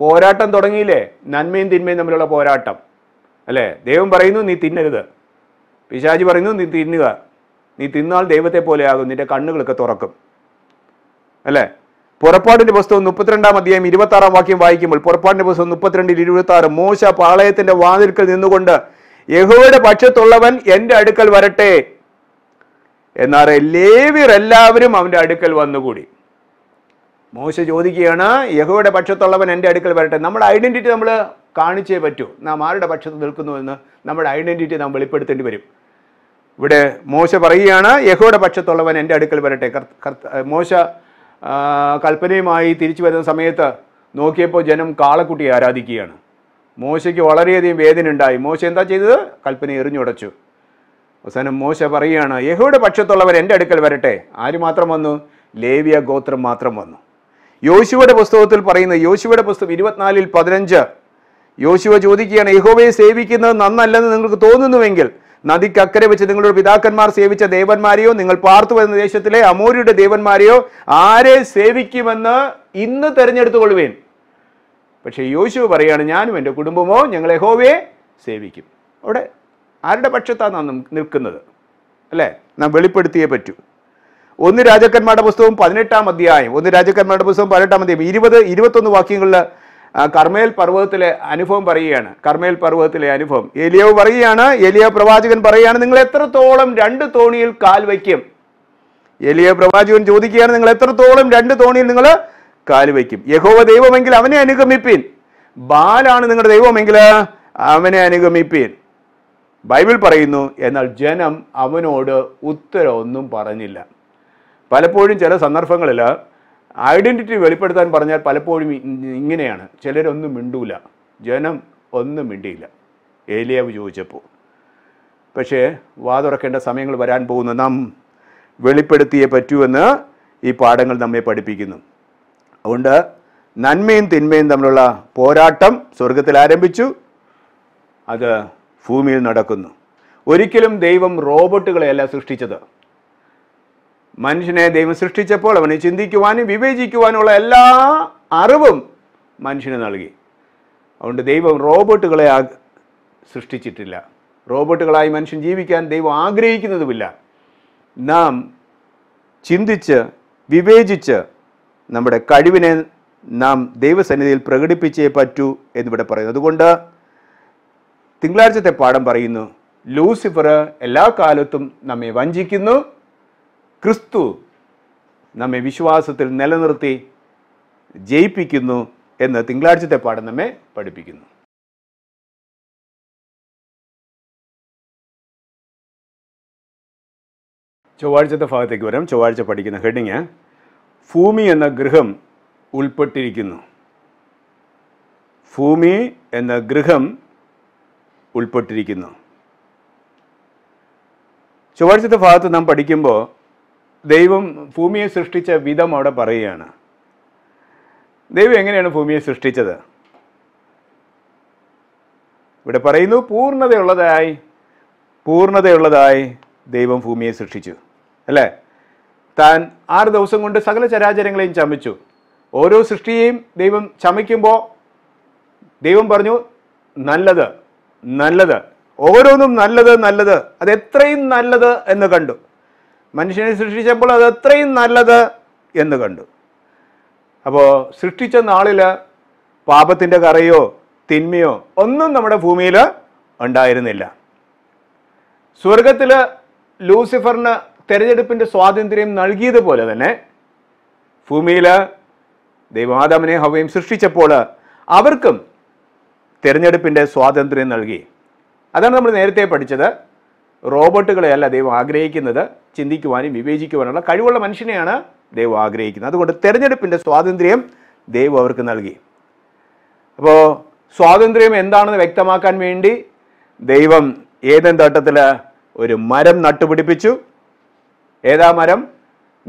പോരാട്ടം തുടങ്ങിയില്ലേ നന്മയും തിന്മയും തമ്മിലുള്ള പോരാട്ടം അല്ലേ ദൈവം പറയുന്നു നീ തിന്നരുത് പിശാജി പറയുന്നു നീ തിന്നുക നീ തിന്നാൽ ദൈവത്തെ പോലെയാകും നിന്റെ കണ്ണുകളൊക്കെ തുറക്കും അല്ലേ പുറപ്പാടിന്റെ പുസ്തകം മുപ്പത്തിരണ്ടാം അധ്യായം ഇരുപത്തി ആറാം വാക്യം വായിക്കുമ്പോൾ പുറപ്പാടിന്റെ പുസ്തകം മുപ്പത്തിരണ്ടിൽ ഇരുപത്തി ആറ് മോശ പാളയത്തിന്റെ വാതിൽക്കൽ നിന്നുകൊണ്ട് യഹുവയുടെ പക്ഷത്തുള്ളവൻ എൻ്റെ അടുക്കൽ വരട്ടെ എന്നാൽ ലേവിയർ എല്ലാവരും അവൻ്റെ അടുക്കൽ വന്നുകൂടി മോശ ചോദിക്കുകയാണ് യഹുവയുടെ പക്ഷത്തുള്ളവൻ എൻ്റെ അടുക്കൽ വരട്ടെ നമ്മുടെ ഐഡന്റിറ്റി നമ്മൾ കാണിച്ചേ പറ്റൂ നാം ആരുടെ പക്ഷത്ത് നിൽക്കുന്നു എന്ന് നമ്മുടെ ഐഡന്റിറ്റി നാം വെളിപ്പെടുത്തേണ്ടി വരും ഇവിടെ മോശ പറയുകയാണ് യഹോയുടെ പക്ഷത്തുള്ളവൻ എൻ്റെ അടുക്കൽ വരട്ടെ മോശ കൽപ്പനയുമായി തിരിച്ചു വരുന്ന സമയത്ത് നോക്കിയപ്പോൾ ജനം കാളക്കുട്ടിയെ ആരാധിക്കുകയാണ് മോശയ്ക്ക് വളരെയധികം വേദന ഉണ്ടായി മോശ എന്താ ചെയ്തത് കൽപ്പന എറിഞ്ഞുടച്ചു അവസാനം മോശ പറയുകയാണ് യഹോയുടെ പക്ഷത്തുള്ളവർ എൻ്റെ അടുക്കൽ വരട്ടെ ആര് മാത്രം വന്നു ലേവിയ ഗോത്രം മാത്രം വന്നു യോശുവയുടെ പുസ്തകത്തിൽ പറയുന്ന യോശുവയുടെ പുസ്തകം ഇരുപത്തിനാലിൽ പതിനഞ്ച് യോശുവ ചോദിക്കുകയാണ് യഹോവയെ സേവിക്കുന്നത് നന്നല്ലെന്ന് നിങ്ങൾക്ക് തോന്നുന്നുവെങ്കിൽ നദിക്കക്കരെ വെച്ച് നിങ്ങളുടെ പിതാക്കന്മാർ സേവിച്ച ദേവന്മാരെയോ നിങ്ങൾ പാർത്തു വരുന്ന ദേശത്തിലെ അമോരിയുടെ ദേവന്മാരെയോ ആരെ സേവിക്കുമെന്ന് ഇന്ന് തെരഞ്ഞെടുത്തുകൊള്ളുവേൻ പക്ഷേ യോശുവ് പറയാണ് ഞാനും എൻ്റെ കുടുംബമോ ഞങ്ങൾ യഹോവയെ സേവിക്കും അവിടെ ആരുടെ പക്ഷത്താണ് നാം നിൽക്കുന്നത് അല്ലേ നാം വെളിപ്പെടുത്തിയേ പറ്റൂ ഒന്ന് രാജാക്കന്മാരുടെ പുസ്തകം പതിനെട്ടാം അധ്യായം ഒന്ന് രാജാക്കന്മാരുടെ പുസ്തകം പതിനെട്ടാം അധ്യായം ഇരുപത് ഇരുപത്തൊന്ന് വാക്യങ്ങളിൽ കർമ്മേൽ പർവ്വതത്തിലെ അനുഭവം പറയുകയാണ് കർമ്മേൽ പർവ്വതത്തിലെ അനുഭവം എലിയോ പറയുകയാണ് എലിയ പ്രവാചകൻ പറയുകയാണ് നിങ്ങൾ എത്രത്തോളം രണ്ട് തോണിയിൽ കാൽ വയ്ക്കും എലിയ പ്രവാചകൻ ചോദിക്കുകയാണ് നിങ്ങൾ എത്രത്തോളം രണ്ട് തോണിയിൽ നിങ്ങൾ കാൽ വയ്ക്കും യഹോവ ദൈവമെങ്കിൽ അവനെ അനുഗമിപ്പീൻ ബാലാണ് നിങ്ങളുടെ ദൈവമെങ്കിൽ അവനെ അനുഗമിപ്പീൻ ബൈബിൾ പറയുന്നു എന്നാൽ ജനം അവനോട് ഉത്തരമൊന്നും പറഞ്ഞില്ല പലപ്പോഴും ചില സന്ദർഭങ്ങളിൽ ഐഡൻറ്റിറ്റി വെളിപ്പെടുത്താൻ പറഞ്ഞാൽ പലപ്പോഴും ഇങ്ങനെയാണ് ചിലരൊന്നും മിണ്ടൂല ജനം ഒന്നും മിണ്ടിയില്ല ഏലിയാവ് ചോദിച്ചപ്പോൾ പക്ഷേ വാതുറക്കേണ്ട സമയങ്ങൾ വരാൻ പോകുന്ന നാം വെളിപ്പെടുത്തിയേ പറ്റുമെന്ന് ഈ പാഠങ്ങൾ നമ്മെ പഠിപ്പിക്കുന്നു അതുകൊണ്ട് നന്മയും തിന്മയും തമ്മിലുള്ള പോരാട്ടം സ്വർഗത്തിൽ ആരംഭിച്ചു അത് ഭൂമിയിൽ നടക്കുന്നു ഒരിക്കലും ദൈവം റോബോട്ടുകളെയല്ല സൃഷ്ടിച്ചത് മനുഷ്യനെ ദൈവം സൃഷ്ടിച്ചപ്പോൾ അവനെ ചിന്തിക്കുവാനും വിവേചിക്കുവാനുമുള്ള എല്ലാ അറിവും മനുഷ്യന് നൽകി അതുകൊണ്ട് ദൈവം റോബോട്ടുകളെ സൃഷ്ടിച്ചിട്ടില്ല റോബോട്ടുകളായി മനുഷ്യൻ ജീവിക്കാൻ ദൈവം ആഗ്രഹിക്കുന്നതുമില്ല നാം ചിന്തിച്ച് വിവേചിച്ച് നമ്മുടെ കഴിവിനെ നാം ദൈവസന്നിധിയിൽ പ്രകടിപ്പിച്ചേ പറ്റൂ എന്നിവിടെ പറയുന്നു അതുകൊണ്ട് തിങ്കളാഴ്ചത്തെ പാഠം പറയുന്നു ലൂസിഫർ എല്ലാ കാലത്തും നമ്മെ വഞ്ചിക്കുന്നു ക്രിസ്തു നമ്മെ വിശ്വാസത്തിൽ നിലനിർത്തി ജയിപ്പിക്കുന്നു എന്ന് തിങ്കളാഴ്ചത്തെ പാഠം നമ്മെ പഠിപ്പിക്കുന്നു ചൊവ്വാഴ്ചത്തെ ഭാഗത്തേക്ക് വരാം ചൊവ്വാഴ്ച പഠിക്കുന്ന ഹെഡിങ് ഭൂമി എന്ന ഗൃഹം ഉൾപ്പെട്ടിരിക്കുന്നു ഭൂമി എന്ന ഗൃഹം ഉൾപ്പെട്ടിരിക്കുന്നു ചൊവ്വാഴ്ചത്തെ ഭാഗത്ത് നാം പഠിക്കുമ്പോൾ ദൈവം ഭൂമിയെ സൃഷ്ടിച്ച വിധം അവിടെ പറയുകയാണ് ദൈവം എങ്ങനെയാണ് ഭൂമിയെ സൃഷ്ടിച്ചത് ഇവിടെ പറയുന്നു പൂർണ്ണതയുള്ളതായി പൂർണ്ണതയുള്ളതായി ദൈവം ഭൂമിയെ സൃഷ്ടിച്ചു അല്ലേ താൻ ആറ് ദിവസം കൊണ്ട് സകല ചരാചരങ്ങളെയും ചമച്ചു ഓരോ സൃഷ്ടിയെയും ദൈവം ചമയ്ക്കുമ്പോൾ ദൈവം പറഞ്ഞു നല്ലത് നല്ലത് ഓരോന്നും നല്ലത് നല്ലത് അത് എത്രയും നല്ലത് എന്ന് കണ്ടു മനുഷ്യനെ സൃഷ്ടിച്ചപ്പോൾ അത് എത്രയും നല്ലത് എന്ന് കണ്ടു അപ്പോൾ സൃഷ്ടിച്ച നാളിൽ പാപത്തിൻ്റെ കറയോ തിന്മയോ ഒന്നും നമ്മുടെ ഭൂമിയിൽ ഉണ്ടായിരുന്നില്ല സ്വർഗത്തിൽ ലൂസിഫറിന് തിരഞ്ഞെടുപ്പിൻ്റെ സ്വാതന്ത്ര്യം നൽകിയതുപോലെ തന്നെ ഭൂമിയിൽ ദൈവമാതാമനെ ഹവയും സൃഷ്ടിച്ചപ്പോൾ അവർക്കും തിരഞ്ഞെടുപ്പിൻ്റെ സ്വാതന്ത്ര്യം നൽകി അതാണ് നമ്മൾ നേരത്തെ പഠിച്ചത് റോബോട്ടുകളെയല്ല ദൈവം ആഗ്രഹിക്കുന്നത് ചിന്തിക്കുവാനും വിവേചിക്കുവാനുള്ള കഴിവുള്ള മനുഷ്യനെയാണ് ദൈവം ആഗ്രഹിക്കുന്നത് അതുകൊണ്ട് തിരഞ്ഞെടുപ്പിൻ്റെ സ്വാതന്ത്ര്യം ദൈവം അവർക്ക് നൽകി അപ്പോൾ സ്വാതന്ത്ര്യം എന്താണെന്ന് വ്യക്തമാക്കാൻ വേണ്ടി ദൈവം ഏതൻ തോട്ടത്തിൽ ഒരു മരം നട്ടുപിടിപ്പിച്ചു ഏതാ മരം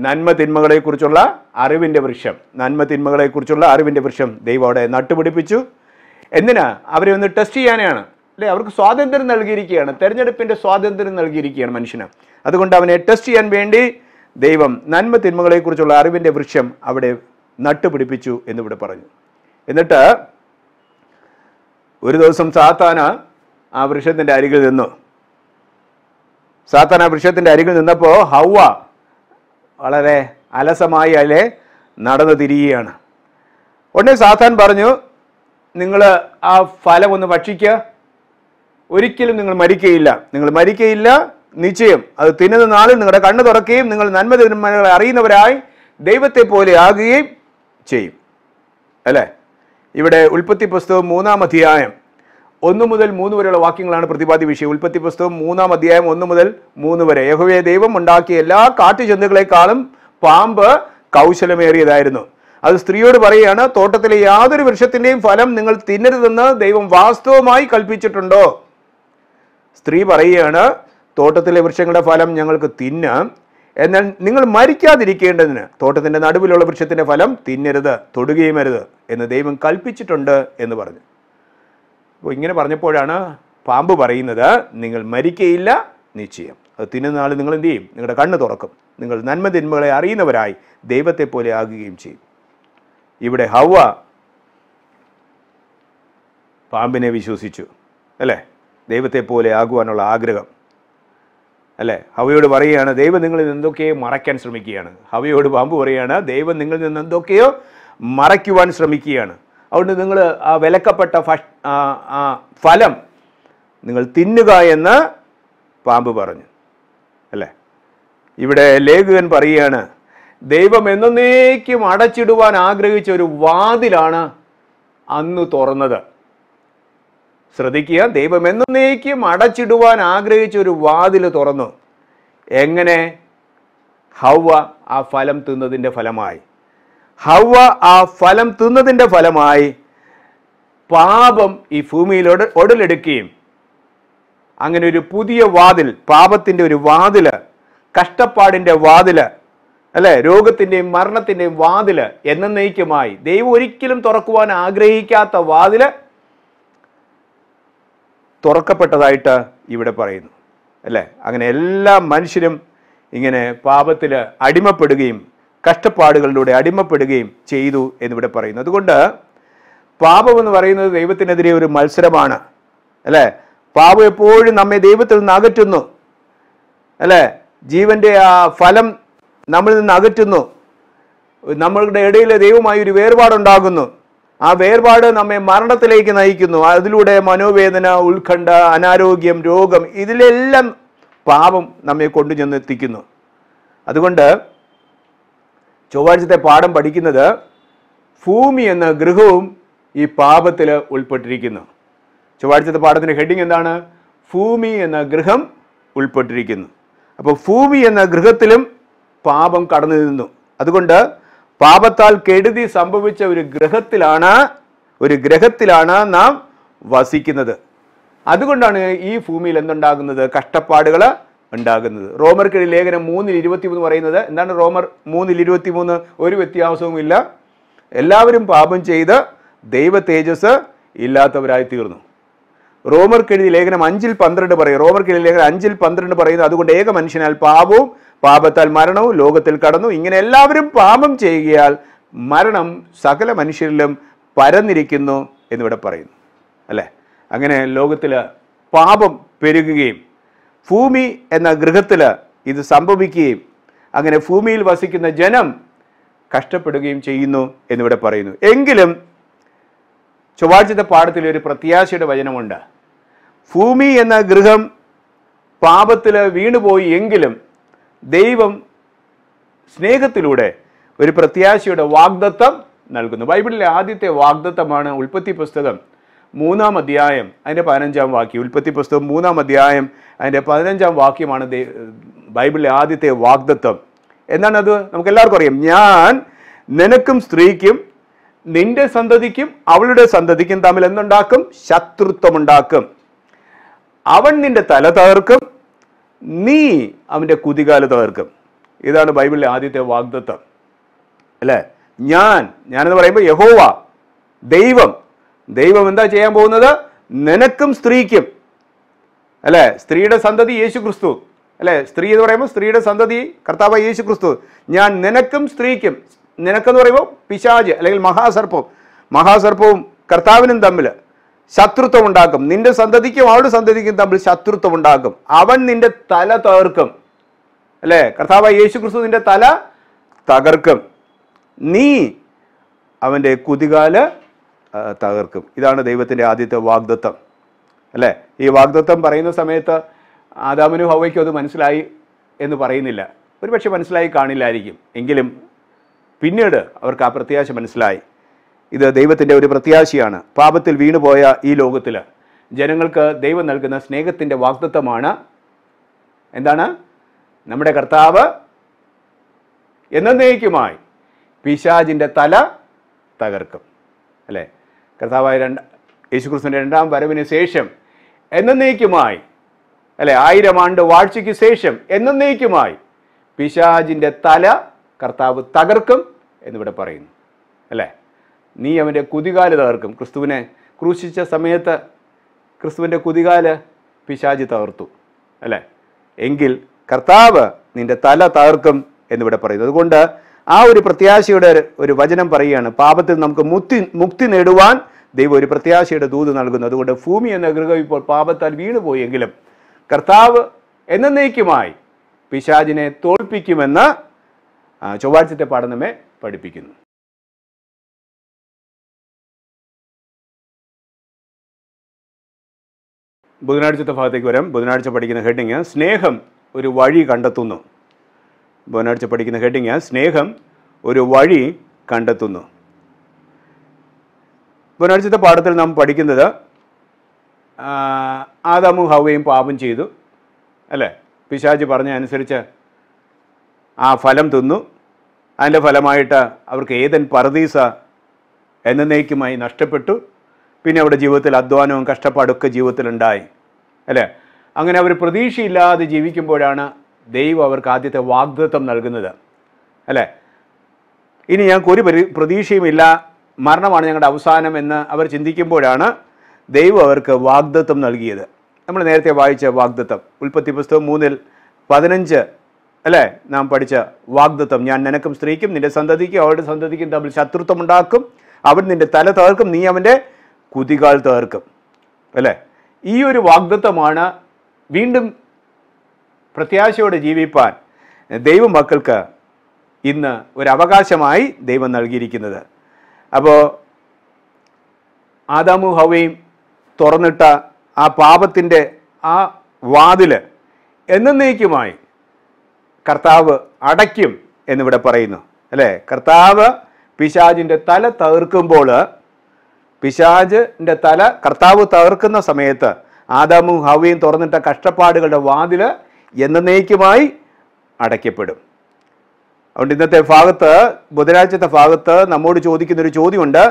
നന്മ തിന്മകളെക്കുറിച്ചുള്ള അറിവിൻ്റെ വൃക്ഷം നന്മ തിന്മകളെക്കുറിച്ചുള്ള അറിവിൻ്റെ വൃക്ഷം ദൈവം അവിടെ നട്ടുപിടിപ്പിച്ചു എന്തിനാ അവരെ ഒന്ന് ടെസ്റ്റ് ചെയ്യാനാണ് അല്ലെ അവർക്ക് സ്വാതന്ത്ര്യം നൽകിയിരിക്കുകയാണ് തെരഞ്ഞെടുപ്പിൻ്റെ സ്വാതന്ത്ര്യം നൽകിയിരിക്കുകയാണ് മനുഷ്യന് അതുകൊണ്ട് അവനെ ടെസ്റ്റ് ചെയ്യാൻ വേണ്ടി ദൈവം നന്മ തിന്മകളെക്കുറിച്ചുള്ള അറിവിൻ്റെ വൃക്ഷം അവിടെ നട്ടുപിടിപ്പിച്ചു എന്നിവിടെ പറഞ്ഞു എന്നിട്ട് ഒരു ദിവസം സാത്താന ആ വൃക്ഷത്തിൻ്റെ അരികിൽ നിന്നു സാത്താൻ ആ വൃക്ഷത്തിൻ്റെ അരികിൽ നിന്നപ്പോൾ ഹൗവ വളരെ അലസമായി അല്ലെ നടന്നു തിരിയുകയാണ് ഉടനെ സാത്താൻ പറഞ്ഞു നിങ്ങൾ ആ ഫലം ഒന്ന് ഭക്ഷിക്കുക ഒരിക്കലും നിങ്ങൾ മരിക്കയില്ല നിങ്ങൾ മരിക്കയില്ല നിശ്ചയം അത് തിന്നുന്ന നാളിൽ നിങ്ങളുടെ കണ്ണ് തുറക്കുകയും നിങ്ങൾ നന്മ തിന്മകളെ അറിയുന്നവരായി ദൈവത്തെ പോലെ ആകുകയും ചെയ്യും അല്ലേ ഇവിടെ ഉൽപ്പത്തി പുസ്തകം മൂന്നാം അധ്യായം ഒന്നു മുതൽ മൂന്ന് വരെയുള്ള വാക്യങ്ങളാണ് പ്രതിപാദ്യ വിഷയം ഉൽപ്പത്തി പുസ്തകം മൂന്നാം അധ്യായം ഒന്ന് മുതൽ മൂന്ന് വരെ യഹോവയെ ദൈവം ഉണ്ടാക്കിയ എല്ലാ കാട്ടുചന്തുക്കളെക്കാളും പാമ്പ് കൗശലമേറിയതായിരുന്നു അത് സ്ത്രീയോട് പറയുകയാണ് തോട്ടത്തിലെ യാതൊരു വൃക്ഷത്തിൻ്റെയും ഫലം നിങ്ങൾ തിന്നരുതെന്ന് ദൈവം വാസ്തവമായി കൽപ്പിച്ചിട്ടുണ്ടോ സ്ത്രീ പറയുകയാണ് തോട്ടത്തിലെ വൃക്ഷങ്ങളുടെ ഫലം ഞങ്ങൾക്ക് തിന്നാം എന്നാൽ നിങ്ങൾ മരിക്കാതിരിക്കേണ്ടതിന് തോട്ടത്തിൻ്റെ നടുവിലുള്ള വൃക്ഷത്തിൻ്റെ ഫലം തിന്നരുത് തൊടുകയും അരുത് എന്ന് ദൈവം കൽപ്പിച്ചിട്ടുണ്ട് എന്ന് പറഞ്ഞു അപ്പോൾ ഇങ്ങനെ പറഞ്ഞപ്പോഴാണ് പാമ്പ് പറയുന്നത് നിങ്ങൾ മരിക്കയില്ല നിശ്ചയം അത് തിന്നുന്ന ആൾ നിങ്ങൾ എന്ത് ചെയ്യും നിങ്ങളുടെ കണ്ണ് തുറക്കും നിങ്ങൾ നന്മ തിന്മകളെ അറിയുന്നവരായി ദൈവത്തെ പോലെ ആകുകയും ചെയ്യും ഇവിടെ ഹവ പാമ്പിനെ വിശ്വസിച്ചു അല്ലേ ദൈവത്തെപ്പോലെ ആകുവാനുള്ള ആഗ്രഹം അല്ലേ ഹവയോട് പറയുകയാണ് ദൈവം നിങ്ങളിൽ എന്തൊക്കെയോ മറയ്ക്കാൻ ശ്രമിക്കുകയാണ് ഹവയോട് പാമ്പ് പറയുകയാണ് ദൈവം നിങ്ങളിൽ നിന്ന് എന്തൊക്കെയോ മറയ്ക്കുവാൻ ശ്രമിക്കുകയാണ് അതുകൊണ്ട് നിങ്ങൾ ആ വിലക്കപ്പെട്ട ഫലം നിങ്ങൾ തിന്നുക എന്ന് പാമ്പ് പറഞ്ഞു അല്ലേ ഇവിടെ ലേഖകൻ പറയുകയാണ് ദൈവം എന്നേക്കും അടച്ചിടുവാൻ ആഗ്രഹിച്ച ഒരു വാതിലാണ് അന്ന് തുറന്നത് ശ്രദ്ധിക്കുക ദൈവം എന്നേക്കും അടച്ചിടുവാൻ ആഗ്രഹിച്ച ഒരു വാതിൽ തുറന്നു എങ്ങനെ ഹൗവ ആ ഫലം തിന്നതിൻ്റെ ഫലമായി ഹൗവ ആ ഫലം തിന്നതിൻ്റെ ഫലമായി പാപം ഈ ഭൂമിയിലോട് ഒടലെടുക്കുകയും അങ്ങനെ ഒരു പുതിയ വാതിൽ പാപത്തിൻ്റെ ഒരു വാതിൽ കഷ്ടപ്പാടിൻ്റെ വാതിൽ അല്ലേ രോഗത്തിൻ്റെയും മരണത്തിൻ്റെയും വാതിൽ എന്നേക്കുമായി ദൈവം ഒരിക്കലും തുറക്കുവാൻ ആഗ്രഹിക്കാത്ത വാതില് തുറക്കപ്പെട്ടതായിട്ട് ഇവിടെ പറയുന്നു അല്ലേ അങ്ങനെ എല്ലാ മനുഷ്യരും ഇങ്ങനെ പാപത്തിൽ അടിമപ്പെടുകയും കഷ്ടപ്പാടുകളിലൂടെ അടിമപ്പെടുകയും ചെയ്തു എന്നിവിടെ പറയുന്നു അതുകൊണ്ട് പാപം എന്ന് പറയുന്നത് ദൈവത്തിനെതിരെ ഒരു മത്സരമാണ് അല്ലേ പാപം എപ്പോഴും നമ്മെ ദൈവത്തിൽ നിന്ന് അകറ്റുന്നു അല്ലേ ജീവൻ്റെ ആ ഫലം നമ്മളിൽ നിന്ന് അകറ്റുന്നു നമ്മളുടെ ഇടയിൽ ദൈവമായി ഒരു വേർപാടുണ്ടാകുന്നു ആ വേർപാട് നമ്മെ മരണത്തിലേക്ക് നയിക്കുന്നു അതിലൂടെ മനോവേദന ഉത്കണ്ഠ അനാരോഗ്യം രോഗം ഇതിലെല്ലാം പാപം നമ്മെ കൊണ്ടു എത്തിക്കുന്നു അതുകൊണ്ട് ചൊവ്വാഴ്ചത്തെ പാഠം പഠിക്കുന്നത് ഭൂമി എന്ന ഗൃഹവും ഈ പാപത്തിൽ ഉൾപ്പെട്ടിരിക്കുന്നു ചൊവ്വാഴ്ചത്തെ പാഠത്തിൻ്റെ ഹെഡിങ് എന്താണ് ഭൂമി എന്ന ഗൃഹം ഉൾപ്പെട്ടിരിക്കുന്നു അപ്പോൾ ഭൂമി എന്ന ഗൃഹത്തിലും പാപം കടന്നു നിന്നു അതുകൊണ്ട് പാപത്താൽ കെടുതി സംഭവിച്ച ഒരു ഗ്രഹത്തിലാണ് ഒരു ഗ്രഹത്തിലാണ് നാം വസിക്കുന്നത് അതുകൊണ്ടാണ് ഈ ഭൂമിയിൽ എന്തുണ്ടാകുന്നത് കഷ്ടപ്പാടുകൾ ഉണ്ടാകുന്നത് റോമർക്കിടെ ലേഖനം മൂന്നിൽ മൂന്ന് പറയുന്നത് എന്താണ് റോമർ മൂന്നിൽ മൂന്ന് ഒരു ഇല്ല എല്ലാവരും പാപം ചെയ്ത് ദൈവ തേജസ് ഇല്ലാത്തവരായി തീർന്നു റോമർക്കെഴുതിയ ലേഖനം അഞ്ചിൽ പന്ത്രണ്ട് പറയും റോമർക്കെഴുതിയ ലേഖനം അഞ്ചിൽ പന്ത്രണ്ട് പറയുന്നത് അതുകൊണ്ട് ഏക മനുഷ്യനാൽ പാപവും പാപത്താൽ മരണവും ലോകത്തിൽ കടന്നു ഇങ്ങനെ എല്ലാവരും പാപം ചെയ്യുകയാൽ മരണം സകല മനുഷ്യരിലും പരന്നിരിക്കുന്നു എന്നിവിടെ പറയുന്നു അല്ലേ അങ്ങനെ ലോകത്തിൽ പാപം പെരുകുകയും ഭൂമി എന്ന ഗൃഹത്തിൽ ഇത് സംഭവിക്കുകയും അങ്ങനെ ഭൂമിയിൽ വസിക്കുന്ന ജനം കഷ്ടപ്പെടുകയും ചെയ്യുന്നു എന്നിവിടെ പറയുന്നു എങ്കിലും ചൊവ്വാഴ്ചത്തെ പാഠത്തിൽ ഒരു പ്രത്യാശയുടെ വചനമുണ്ട് ഭൂമി എന്ന ഗൃഹം പാപത്തിൽ വീണുപോയി എങ്കിലും ദൈവം സ്നേഹത്തിലൂടെ ഒരു പ്രത്യാശയുടെ വാഗ്ദത്തം നൽകുന്നു ബൈബിളിലെ ആദ്യത്തെ വാഗ്ദത്തമാണ് ഉൽപ്പത്തി പുസ്തകം മൂന്നാം അധ്യായം അതിൻ്റെ പതിനഞ്ചാം വാക്യം ഉൽപ്പത്തി പുസ്തകം മൂന്നാം അധ്യായം അതിൻ്റെ പതിനഞ്ചാം വാക്യമാണ് ബൈബിളിലെ ആദ്യത്തെ വാഗ്ദത്തം എന്താണത് നമുക്കെല്ലാവർക്കും അറിയാം ഞാൻ നിനക്കും സ്ത്രീക്കും നിന്റെ സന്തതിക്കും അവളുടെ സന്തതിക്കും തമ്മിൽ എന്തുണ്ടാക്കും ശത്രുത്വമുണ്ടാക്കും അവൻ നിന്റെ തല തകർക്കും നീ അവൻ്റെ കുതികാല തകർക്കും ഇതാണ് ബൈബിളിലെ ആദ്യത്തെ വാഗ്ദത്വം അല്ലേ ഞാൻ ഞാനെന്ന് പറയുമ്പോൾ യഹോവ ദൈവം ദൈവം എന്താ ചെയ്യാൻ പോകുന്നത് നിനക്കും സ്ത്രീക്കും അല്ലേ സ്ത്രീയുടെ സന്തതി യേശു ക്രിസ്തു അല്ലേ സ്ത്രീ എന്ന് പറയുമ്പോൾ സ്ത്രീയുടെ സന്തതി കർത്താവ് യേശു ക്രിസ്തു ഞാൻ നിനക്കും സ്ത്രീക്കും നിനക്കെന്ന് പറയുമ്പോൾ പിശാജ് അല്ലെങ്കിൽ മഹാസർപ്പവും മഹാസർപ്പവും കർത്താവിനും തമ്മിൽ ശത്രുത്വം ഉണ്ടാക്കും നിന്റെ സന്തതിക്കും അവളുടെ സന്തതിക്കും തമ്മിൽ ശത്രുത്വം ഉണ്ടാക്കും അവൻ നിന്റെ തല തകർക്കും അല്ലേ കർത്താവ് യേശു ക്രിസ്തു നിന്റെ തല തകർക്കും നീ അവൻ്റെ കുതികാല് തകർക്കും ഇതാണ് ദൈവത്തിൻ്റെ ആദ്യത്തെ വാഗ്ദത്വം അല്ലേ ഈ വാഗ്ദത്വം പറയുന്ന സമയത്ത് ആദാമിനും ഹവയ്ക്കും അത് മനസ്സിലായി എന്ന് പറയുന്നില്ല ഒരുപക്ഷെ മനസ്സിലായി കാണില്ലായിരിക്കും എങ്കിലും പിന്നീട് അവർക്ക് ആ പ്രത്യാശ മനസ്സിലായി ഇത് ദൈവത്തിൻ്റെ ഒരു പ്രത്യാശയാണ് പാപത്തിൽ വീണുപോയ ഈ ലോകത്തിൽ ജനങ്ങൾക്ക് ദൈവം നൽകുന്ന സ്നേഹത്തിൻ്റെ വാഗ്ദത്വമാണ് എന്താണ് നമ്മുടെ കർത്താവ് എന്നേക്കുമായി പിശാജിൻ്റെ തല തകർക്കും അല്ലേ കർത്താവായ രണ്ട് യേശുക്രിസ്തുവിൻ്റെ രണ്ടാം വരവിന് ശേഷം എന്നേക്കുമായി അല്ലെ ആയിരം ആണ്ട് വാഴ്ചയ്ക്ക് ശേഷം എന്നേക്കുമായി പിശാജിൻ്റെ തല കർത്താവ് തകർക്കും എന്നിവിടെ പറയുന്നു അല്ലേ നീ അവൻ്റെ കുതികാല് തകർക്കും ക്രിസ്തുവിനെ ക്രൂശിച്ച സമയത്ത് ക്രിസ്തുവിൻ്റെ കുതികാല് പിശാചി തകർത്തു അല്ലേ എങ്കിൽ കർത്താവ് നിന്റെ തല തകർക്കും എന്നിവിടെ പറയുന്നു അതുകൊണ്ട് ആ ഒരു പ്രത്യാശയുടെ ഒരു വചനം പറയുകയാണ് പാപത്തിൽ നമുക്ക് മുക്തി മുക്തി നേടുവാൻ ദൈവം ഒരു പ്രത്യാശയുടെ ദൂത് നൽകുന്നു അതുകൊണ്ട് ഭൂമി എന്ന ഗൃഹം ഇപ്പോൾ പാപത്താൽ വീണുപോയെങ്കിലും കർത്താവ് എന്നേക്കുമായി പിശാജിനെ തോൽപ്പിക്കുമെന്ന് ചൊവ്വാഴ്ചത്തെ പാഠനമേ പഠിപ്പിക്കുന്നു ബുധനാഴ്ചത്തെ ഭാഗത്തേക്ക് വരാം ബുധനാഴ്ച പഠിക്കുന്ന ഹെഡിങ് സ്നേഹം ഒരു വഴി കണ്ടെത്തുന്നു ബുധനാഴ്ച പഠിക്കുന്ന ഹെഡിങ് സ്നേഹം ഒരു വഴി കണ്ടെത്തുന്നു ബുധനാഴ്ചത്തെ പാഠത്തിൽ നാം പഠിക്കുന്നത് ആദാമും ഹവയും പാപം ചെയ്തു അല്ലേ പിശാജ് പറഞ്ഞ അനുസരിച്ച് ആ ഫലം തിന്നു അതിൻ്റെ ഫലമായിട്ട് അവർക്ക് ഏതൻ പറദീസ എന്നേക്കുമായി നഷ്ടപ്പെട്ടു പിന്നെ അവിടെ ജീവിതത്തിൽ അധ്വാനവും കഷ്ടപ്പാടൊക്കെ ജീവിതത്തിലുണ്ടായി അല്ലേ അങ്ങനെ അവർ പ്രതീക്ഷയില്ലാതെ ജീവിക്കുമ്പോഴാണ് ദൈവം അവർക്ക് ആദ്യത്തെ വാഗ്ദത്വം നൽകുന്നത് അല്ലേ ഇനി ഞങ്ങൾക്ക് ഒരു പ്രതീക്ഷയുമില്ല മരണമാണ് ഞങ്ങളുടെ അവസാനം എന്ന് അവർ ചിന്തിക്കുമ്പോഴാണ് ദൈവം അവർക്ക് വാഗ്ദത്വം നൽകിയത് നമ്മൾ നേരത്തെ വായിച്ച വാഗ്ദത്വം ഉൽപ്പത്തി പുസ്തകം മൂന്നിൽ പതിനഞ്ച് അല്ലേ നാം പഠിച്ച വാഗ്ദത്വം ഞാൻ നിനക്കും സ്ത്രീക്കും നിന്റെ സന്തതിക്കും അവരുടെ സന്തതിക്കും തമ്മിൽ ഉണ്ടാക്കും അവൻ നിന്റെ തല തകർക്കും നീ അവൻ്റെ കുതികാൽ തകർക്കും അല്ലേ ഈ ഒരു വാഗ്ദത്വമാണ് വീണ്ടും പ്രത്യാശയോടെ ജീവിപ്പാൻ ദൈവമക്കൾക്ക് ഇന്ന് ഒരു അവകാശമായി ദൈവം നൽകിയിരിക്കുന്നത് അപ്പോൾ ആദാമു ഹവയും തുറന്നിട്ട ആ പാപത്തിൻ്റെ ആ വാതിൽ എന്നേക്കുമായി കർത്താവ് അടയ്ക്കും എന്നിവിടെ പറയുന്നു അല്ലേ കർത്താവ് പിശാജിൻ്റെ തല തകർക്കുമ്പോൾ പിശാജിൻ്റെ തല കർത്താവ് തകർക്കുന്ന സമയത്ത് ആദാമും ഹവിയും തുറന്നിട്ട കഷ്ടപ്പാടുകളുടെ വാതിൽ എന്നേക്കുമായി അടയ്ക്കപ്പെടും അതുകൊണ്ട് ഇന്നത്തെ ഭാഗത്ത് ബുധനാഴ്ചത്തെ ഭാഗത്ത് നമ്മോട് ചോദിക്കുന്നൊരു ചോദ്യമുണ്ട്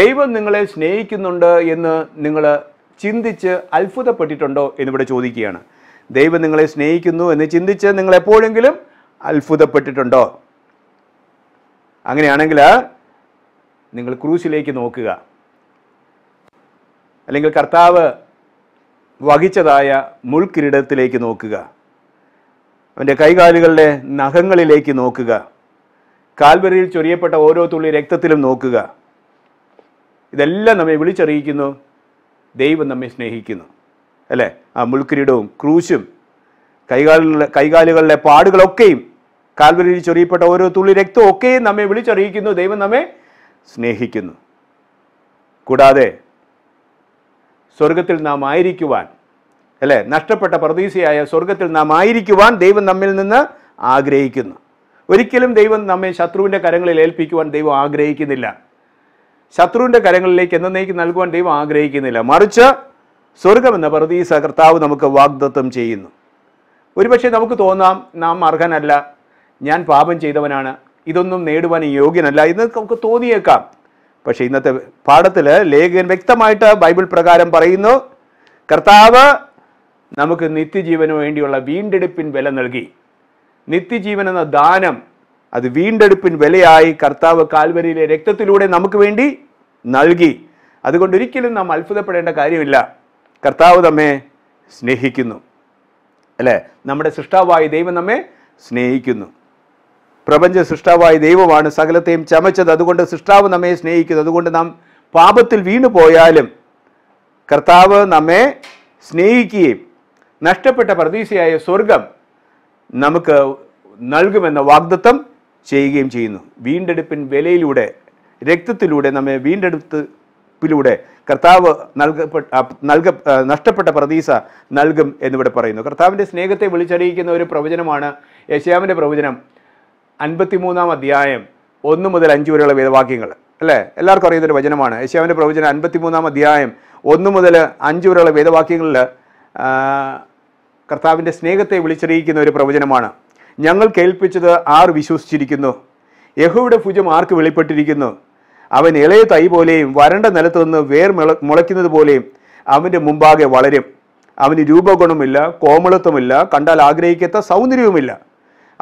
ദൈവം നിങ്ങളെ സ്നേഹിക്കുന്നുണ്ട് എന്ന് നിങ്ങൾ ചിന്തിച്ച് അത്ഭുതപ്പെട്ടിട്ടുണ്ടോ എന്നിവിടെ ചോദിക്കുകയാണ് ദൈവം നിങ്ങളെ സ്നേഹിക്കുന്നു എന്ന് ചിന്തിച്ച് നിങ്ങൾ എപ്പോഴെങ്കിലും അത്ഭുതപ്പെട്ടിട്ടുണ്ടോ അങ്ങനെയാണെങ്കിൽ നിങ്ങൾ ക്രൂശിലേക്ക് നോക്കുക അല്ലെങ്കിൽ കർത്താവ് വഹിച്ചതായ മുൾക്കിരീടത്തിലേക്ക് നോക്കുക അവൻ്റെ കൈകാലുകളുടെ നഖങ്ങളിലേക്ക് നോക്കുക കാൽവരിയിൽ ചൊരിയപ്പെട്ട ഓരോ തുള്ളി രക്തത്തിലും നോക്കുക ഇതെല്ലാം നമ്മെ വിളിച്ചറിയിക്കുന്നു ദൈവം നമ്മെ സ്നേഹിക്കുന്നു അല്ലേ ആ മുൾക്കിരീടവും ക്രൂശും കൈകാലുകളിലെ കൈകാലുകളിലെ പാടുകളൊക്കെയും കാൽവരിയിൽ ചൊറിയപ്പെട്ട ഓരോ തുള്ളി രക്തവും ഒക്കെയും നമ്മെ വിളിച്ചറിയിക്കുന്നു ദൈവം നമ്മെ സ്നേഹിക്കുന്നു കൂടാതെ സ്വർഗത്തിൽ നാം ആയിരിക്കുവാൻ അല്ലേ നഷ്ടപ്പെട്ട പ്രതീക്ഷയായ സ്വർഗത്തിൽ നാം ആയിരിക്കുവാൻ ദൈവം നമ്മിൽ നിന്ന് ആഗ്രഹിക്കുന്നു ഒരിക്കലും ദൈവം നമ്മെ ശത്രുവിൻ്റെ കരങ്ങളിൽ ഏൽപ്പിക്കുവാൻ ദൈവം ആഗ്രഹിക്കുന്നില്ല ശത്രുവിൻ്റെ കരങ്ങളിലേക്ക് എന്നേക്ക് നൽകുവാൻ ദൈവം ആഗ്രഹിക്കുന്നില്ല മറിച്ച് സ്വർഗമെന്ന പ്രതീസ കർത്താവ് നമുക്ക് വാഗ്ദത്വം ചെയ്യുന്നു ഒരുപക്ഷെ നമുക്ക് തോന്നാം നാം അർഹനല്ല ഞാൻ പാപം ചെയ്തവനാണ് ഇതൊന്നും നേടുവാൻ യോഗ്യനല്ല എന്ന് നമുക്ക് തോന്നിയേക്കാം പക്ഷേ ഇന്നത്തെ പാഠത്തിൽ ലേഖകൻ വ്യക്തമായിട്ട് ബൈബിൾ പ്രകാരം പറയുന്നു കർത്താവ് നമുക്ക് നിത്യജീവന് വേണ്ടിയുള്ള വീണ്ടെടുപ്പിൻ വില നൽകി നിത്യജീവൻ എന്ന ദാനം അത് വീണ്ടെടുപ്പിൻ വിലയായി കർത്താവ് കാൽവരിയിലെ രക്തത്തിലൂടെ നമുക്ക് വേണ്ടി നൽകി അതുകൊണ്ട് ഒരിക്കലും നാം അത്ഭുതപ്പെടേണ്ട കാര്യമില്ല കർത്താവ് നമ്മെ സ്നേഹിക്കുന്നു അല്ലേ നമ്മുടെ സൃഷ്ടാവായ ദൈവം നമ്മെ സ്നേഹിക്കുന്നു പ്രപഞ്ച സൃഷ്ടാവായ ദൈവമാണ് സകലത്തെയും ചമച്ചത് അതുകൊണ്ട് സൃഷ്ടാവ് നമ്മെ സ്നേഹിക്കുന്നു അതുകൊണ്ട് നാം പാപത്തിൽ വീണു പോയാലും കർത്താവ് നമ്മെ സ്നേഹിക്കുകയും നഷ്ടപ്പെട്ട പ്രതീക്ഷയായ സ്വർഗം നമുക്ക് നൽകുമെന്ന വാഗ്ദത്തം ചെയ്യുകയും ചെയ്യുന്നു വീണ്ടെടുപ്പിൻ വിലയിലൂടെ രക്തത്തിലൂടെ നമ്മെ വീണ്ടെടുത്ത് പ്പിലൂടെ കർത്താവ് നൽക നഷ്ടപ്പെട്ട പ്രതീസ നൽകും എന്നിവിടെ പറയുന്നു കർത്താവിൻ്റെ സ്നേഹത്തെ വിളിച്ചറിയിക്കുന്ന ഒരു പ്രവചനമാണ് യശയാമിൻ്റെ പ്രവചനം അൻപത്തിമൂന്നാം അധ്യായം ഒന്ന് മുതൽ അഞ്ച് വരെയുള്ള വേദവാക്യങ്ങൾ അല്ലേ എല്ലാവർക്കും അറിയുന്നൊരു വചനമാണ് യശയാമിൻ്റെ പ്രവചനം അൻപത്തിമൂന്നാം അധ്യായം ഒന്ന് മുതൽ അഞ്ച് വരെയുള്ള വേദവാക്യങ്ങളിൽ കർത്താവിൻ്റെ സ്നേഹത്തെ വിളിച്ചറിയിക്കുന്ന ഒരു പ്രവചനമാണ് ഞങ്ങൾ കേൾപ്പിച്ചത് ആർ വിശ്വസിച്ചിരിക്കുന്നു യഹുവിടെ ഭുജം ആർക്ക് വെളിപ്പെട്ടിരിക്കുന്നു അവൻ ഇളയ തൈ പോലെയും വരണ്ട നിലത്ത് നിന്ന് വേർ മുളയ്ക്കുന്നത് പോലെയും അവൻ്റെ മുമ്പാകെ വളരും അവന് രൂപഗുണമില്ല കോമളത്വമില്ല കണ്ടാൽ ആഗ്രഹിക്കാത്ത സൗന്ദര്യവുമില്ല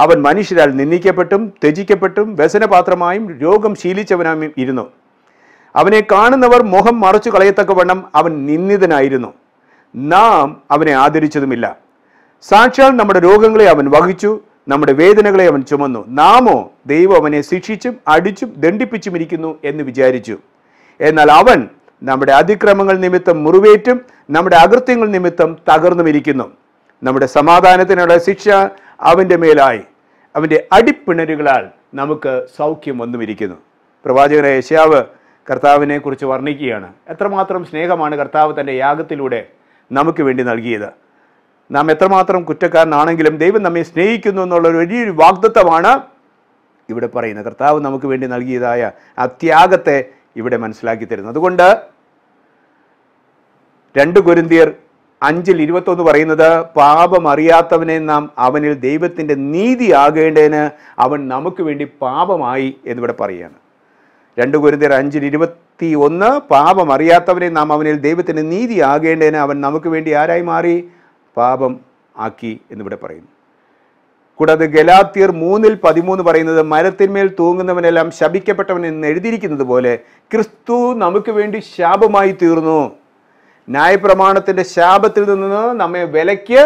അവൻ മനുഷ്യരാൽ നിന്ദിക്കപ്പെട്ടും ത്യജിക്കപ്പെട്ടും വ്യസനപാത്രമായും രോഗം ശീലിച്ചവനായും ഇരുന്നു അവനെ കാണുന്നവർ മുഖം മറച്ചു വണ്ണം അവൻ നിന്ദിതനായിരുന്നു നാം അവനെ ആദരിച്ചതുമില്ല സാക്ഷാൽ നമ്മുടെ രോഗങ്ങളെ അവൻ വഹിച്ചു നമ്മുടെ വേദനകളെ അവൻ ചുമന്നു നാമോ ദൈവം അവനെ ശിക്ഷിച്ചും അടിച്ചും ഇരിക്കുന്നു എന്ന് വിചാരിച്ചു എന്നാൽ അവൻ നമ്മുടെ അതിക്രമങ്ങൾ നിമിത്തം മുറിവേറ്റും നമ്മുടെ അകൃത്യങ്ങൾ നിമിത്തം തകർന്നുമിരിക്കുന്നു നമ്മുടെ സമാധാനത്തിനുള്ള ശിക്ഷ അവൻ്റെ മേലായി അവൻ്റെ അടിപ്പിണരുകളാൽ നമുക്ക് സൗഖ്യം വന്നുമിരിക്കുന്നു പ്രവാചകനായ യശാവ് കർത്താവിനെ കുറിച്ച് വർണ്ണിക്കുകയാണ് എത്രമാത്രം സ്നേഹമാണ് കർത്താവ് തൻ്റെ യാഗത്തിലൂടെ നമുക്ക് വേണ്ടി നൽകിയത് നാം എത്രമാത്രം കുറ്റക്കാരനാണെങ്കിലും ദൈവം നമ്മെ സ്നേഹിക്കുന്നു എന്നുള്ള വലിയൊരു വാഗ്ദത്വമാണ് ഇവിടെ പറയുന്ന കർത്താവ് നമുക്ക് വേണ്ടി നൽകിയതായ ആ ത്യാഗത്തെ ഇവിടെ മനസ്സിലാക്കി തരുന്നു അതുകൊണ്ട് രണ്ട് ഗുരുന്തിയർ അഞ്ചിൽ ഇരുപത്തൊന്ന് പറയുന്നത് പാപം അറിയാത്തവനെ നാം അവനിൽ ദൈവത്തിൻ്റെ നീതി ആകേണ്ടതിന് അവൻ നമുക്ക് വേണ്ടി പാപമായി എന്നിവിടെ പറയുകയാണ് രണ്ട് ഗുരുന്തിയർ അഞ്ചിൽ ഇരുപത്തി ഒന്ന് പാപം അറിയാത്തവനെ നാം അവനിൽ ദൈവത്തിൻ്റെ നീതി ആകേണ്ടതിന് അവൻ നമുക്ക് വേണ്ടി ആരായി മാറി പാപം ആക്കി എന്നിവിടെ പറയുന്നു കൂടാതെ ഗലാത്തിയർ മൂന്നിൽ പതിമൂന്ന് പറയുന്നത് മരത്തിന്മേൽ തൂങ്ങുന്നവനെല്ലാം ശപിക്കപ്പെട്ടവൻ എന്ന് എഴുതിയിരിക്കുന്നത് പോലെ ക്രിസ്തു നമുക്ക് വേണ്ടി ശാപമായി തീർന്നു ന്യായപ്രമാണത്തിൻ്റെ ശാപത്തിൽ നിന്ന് നമ്മെ വിലയ്ക്ക്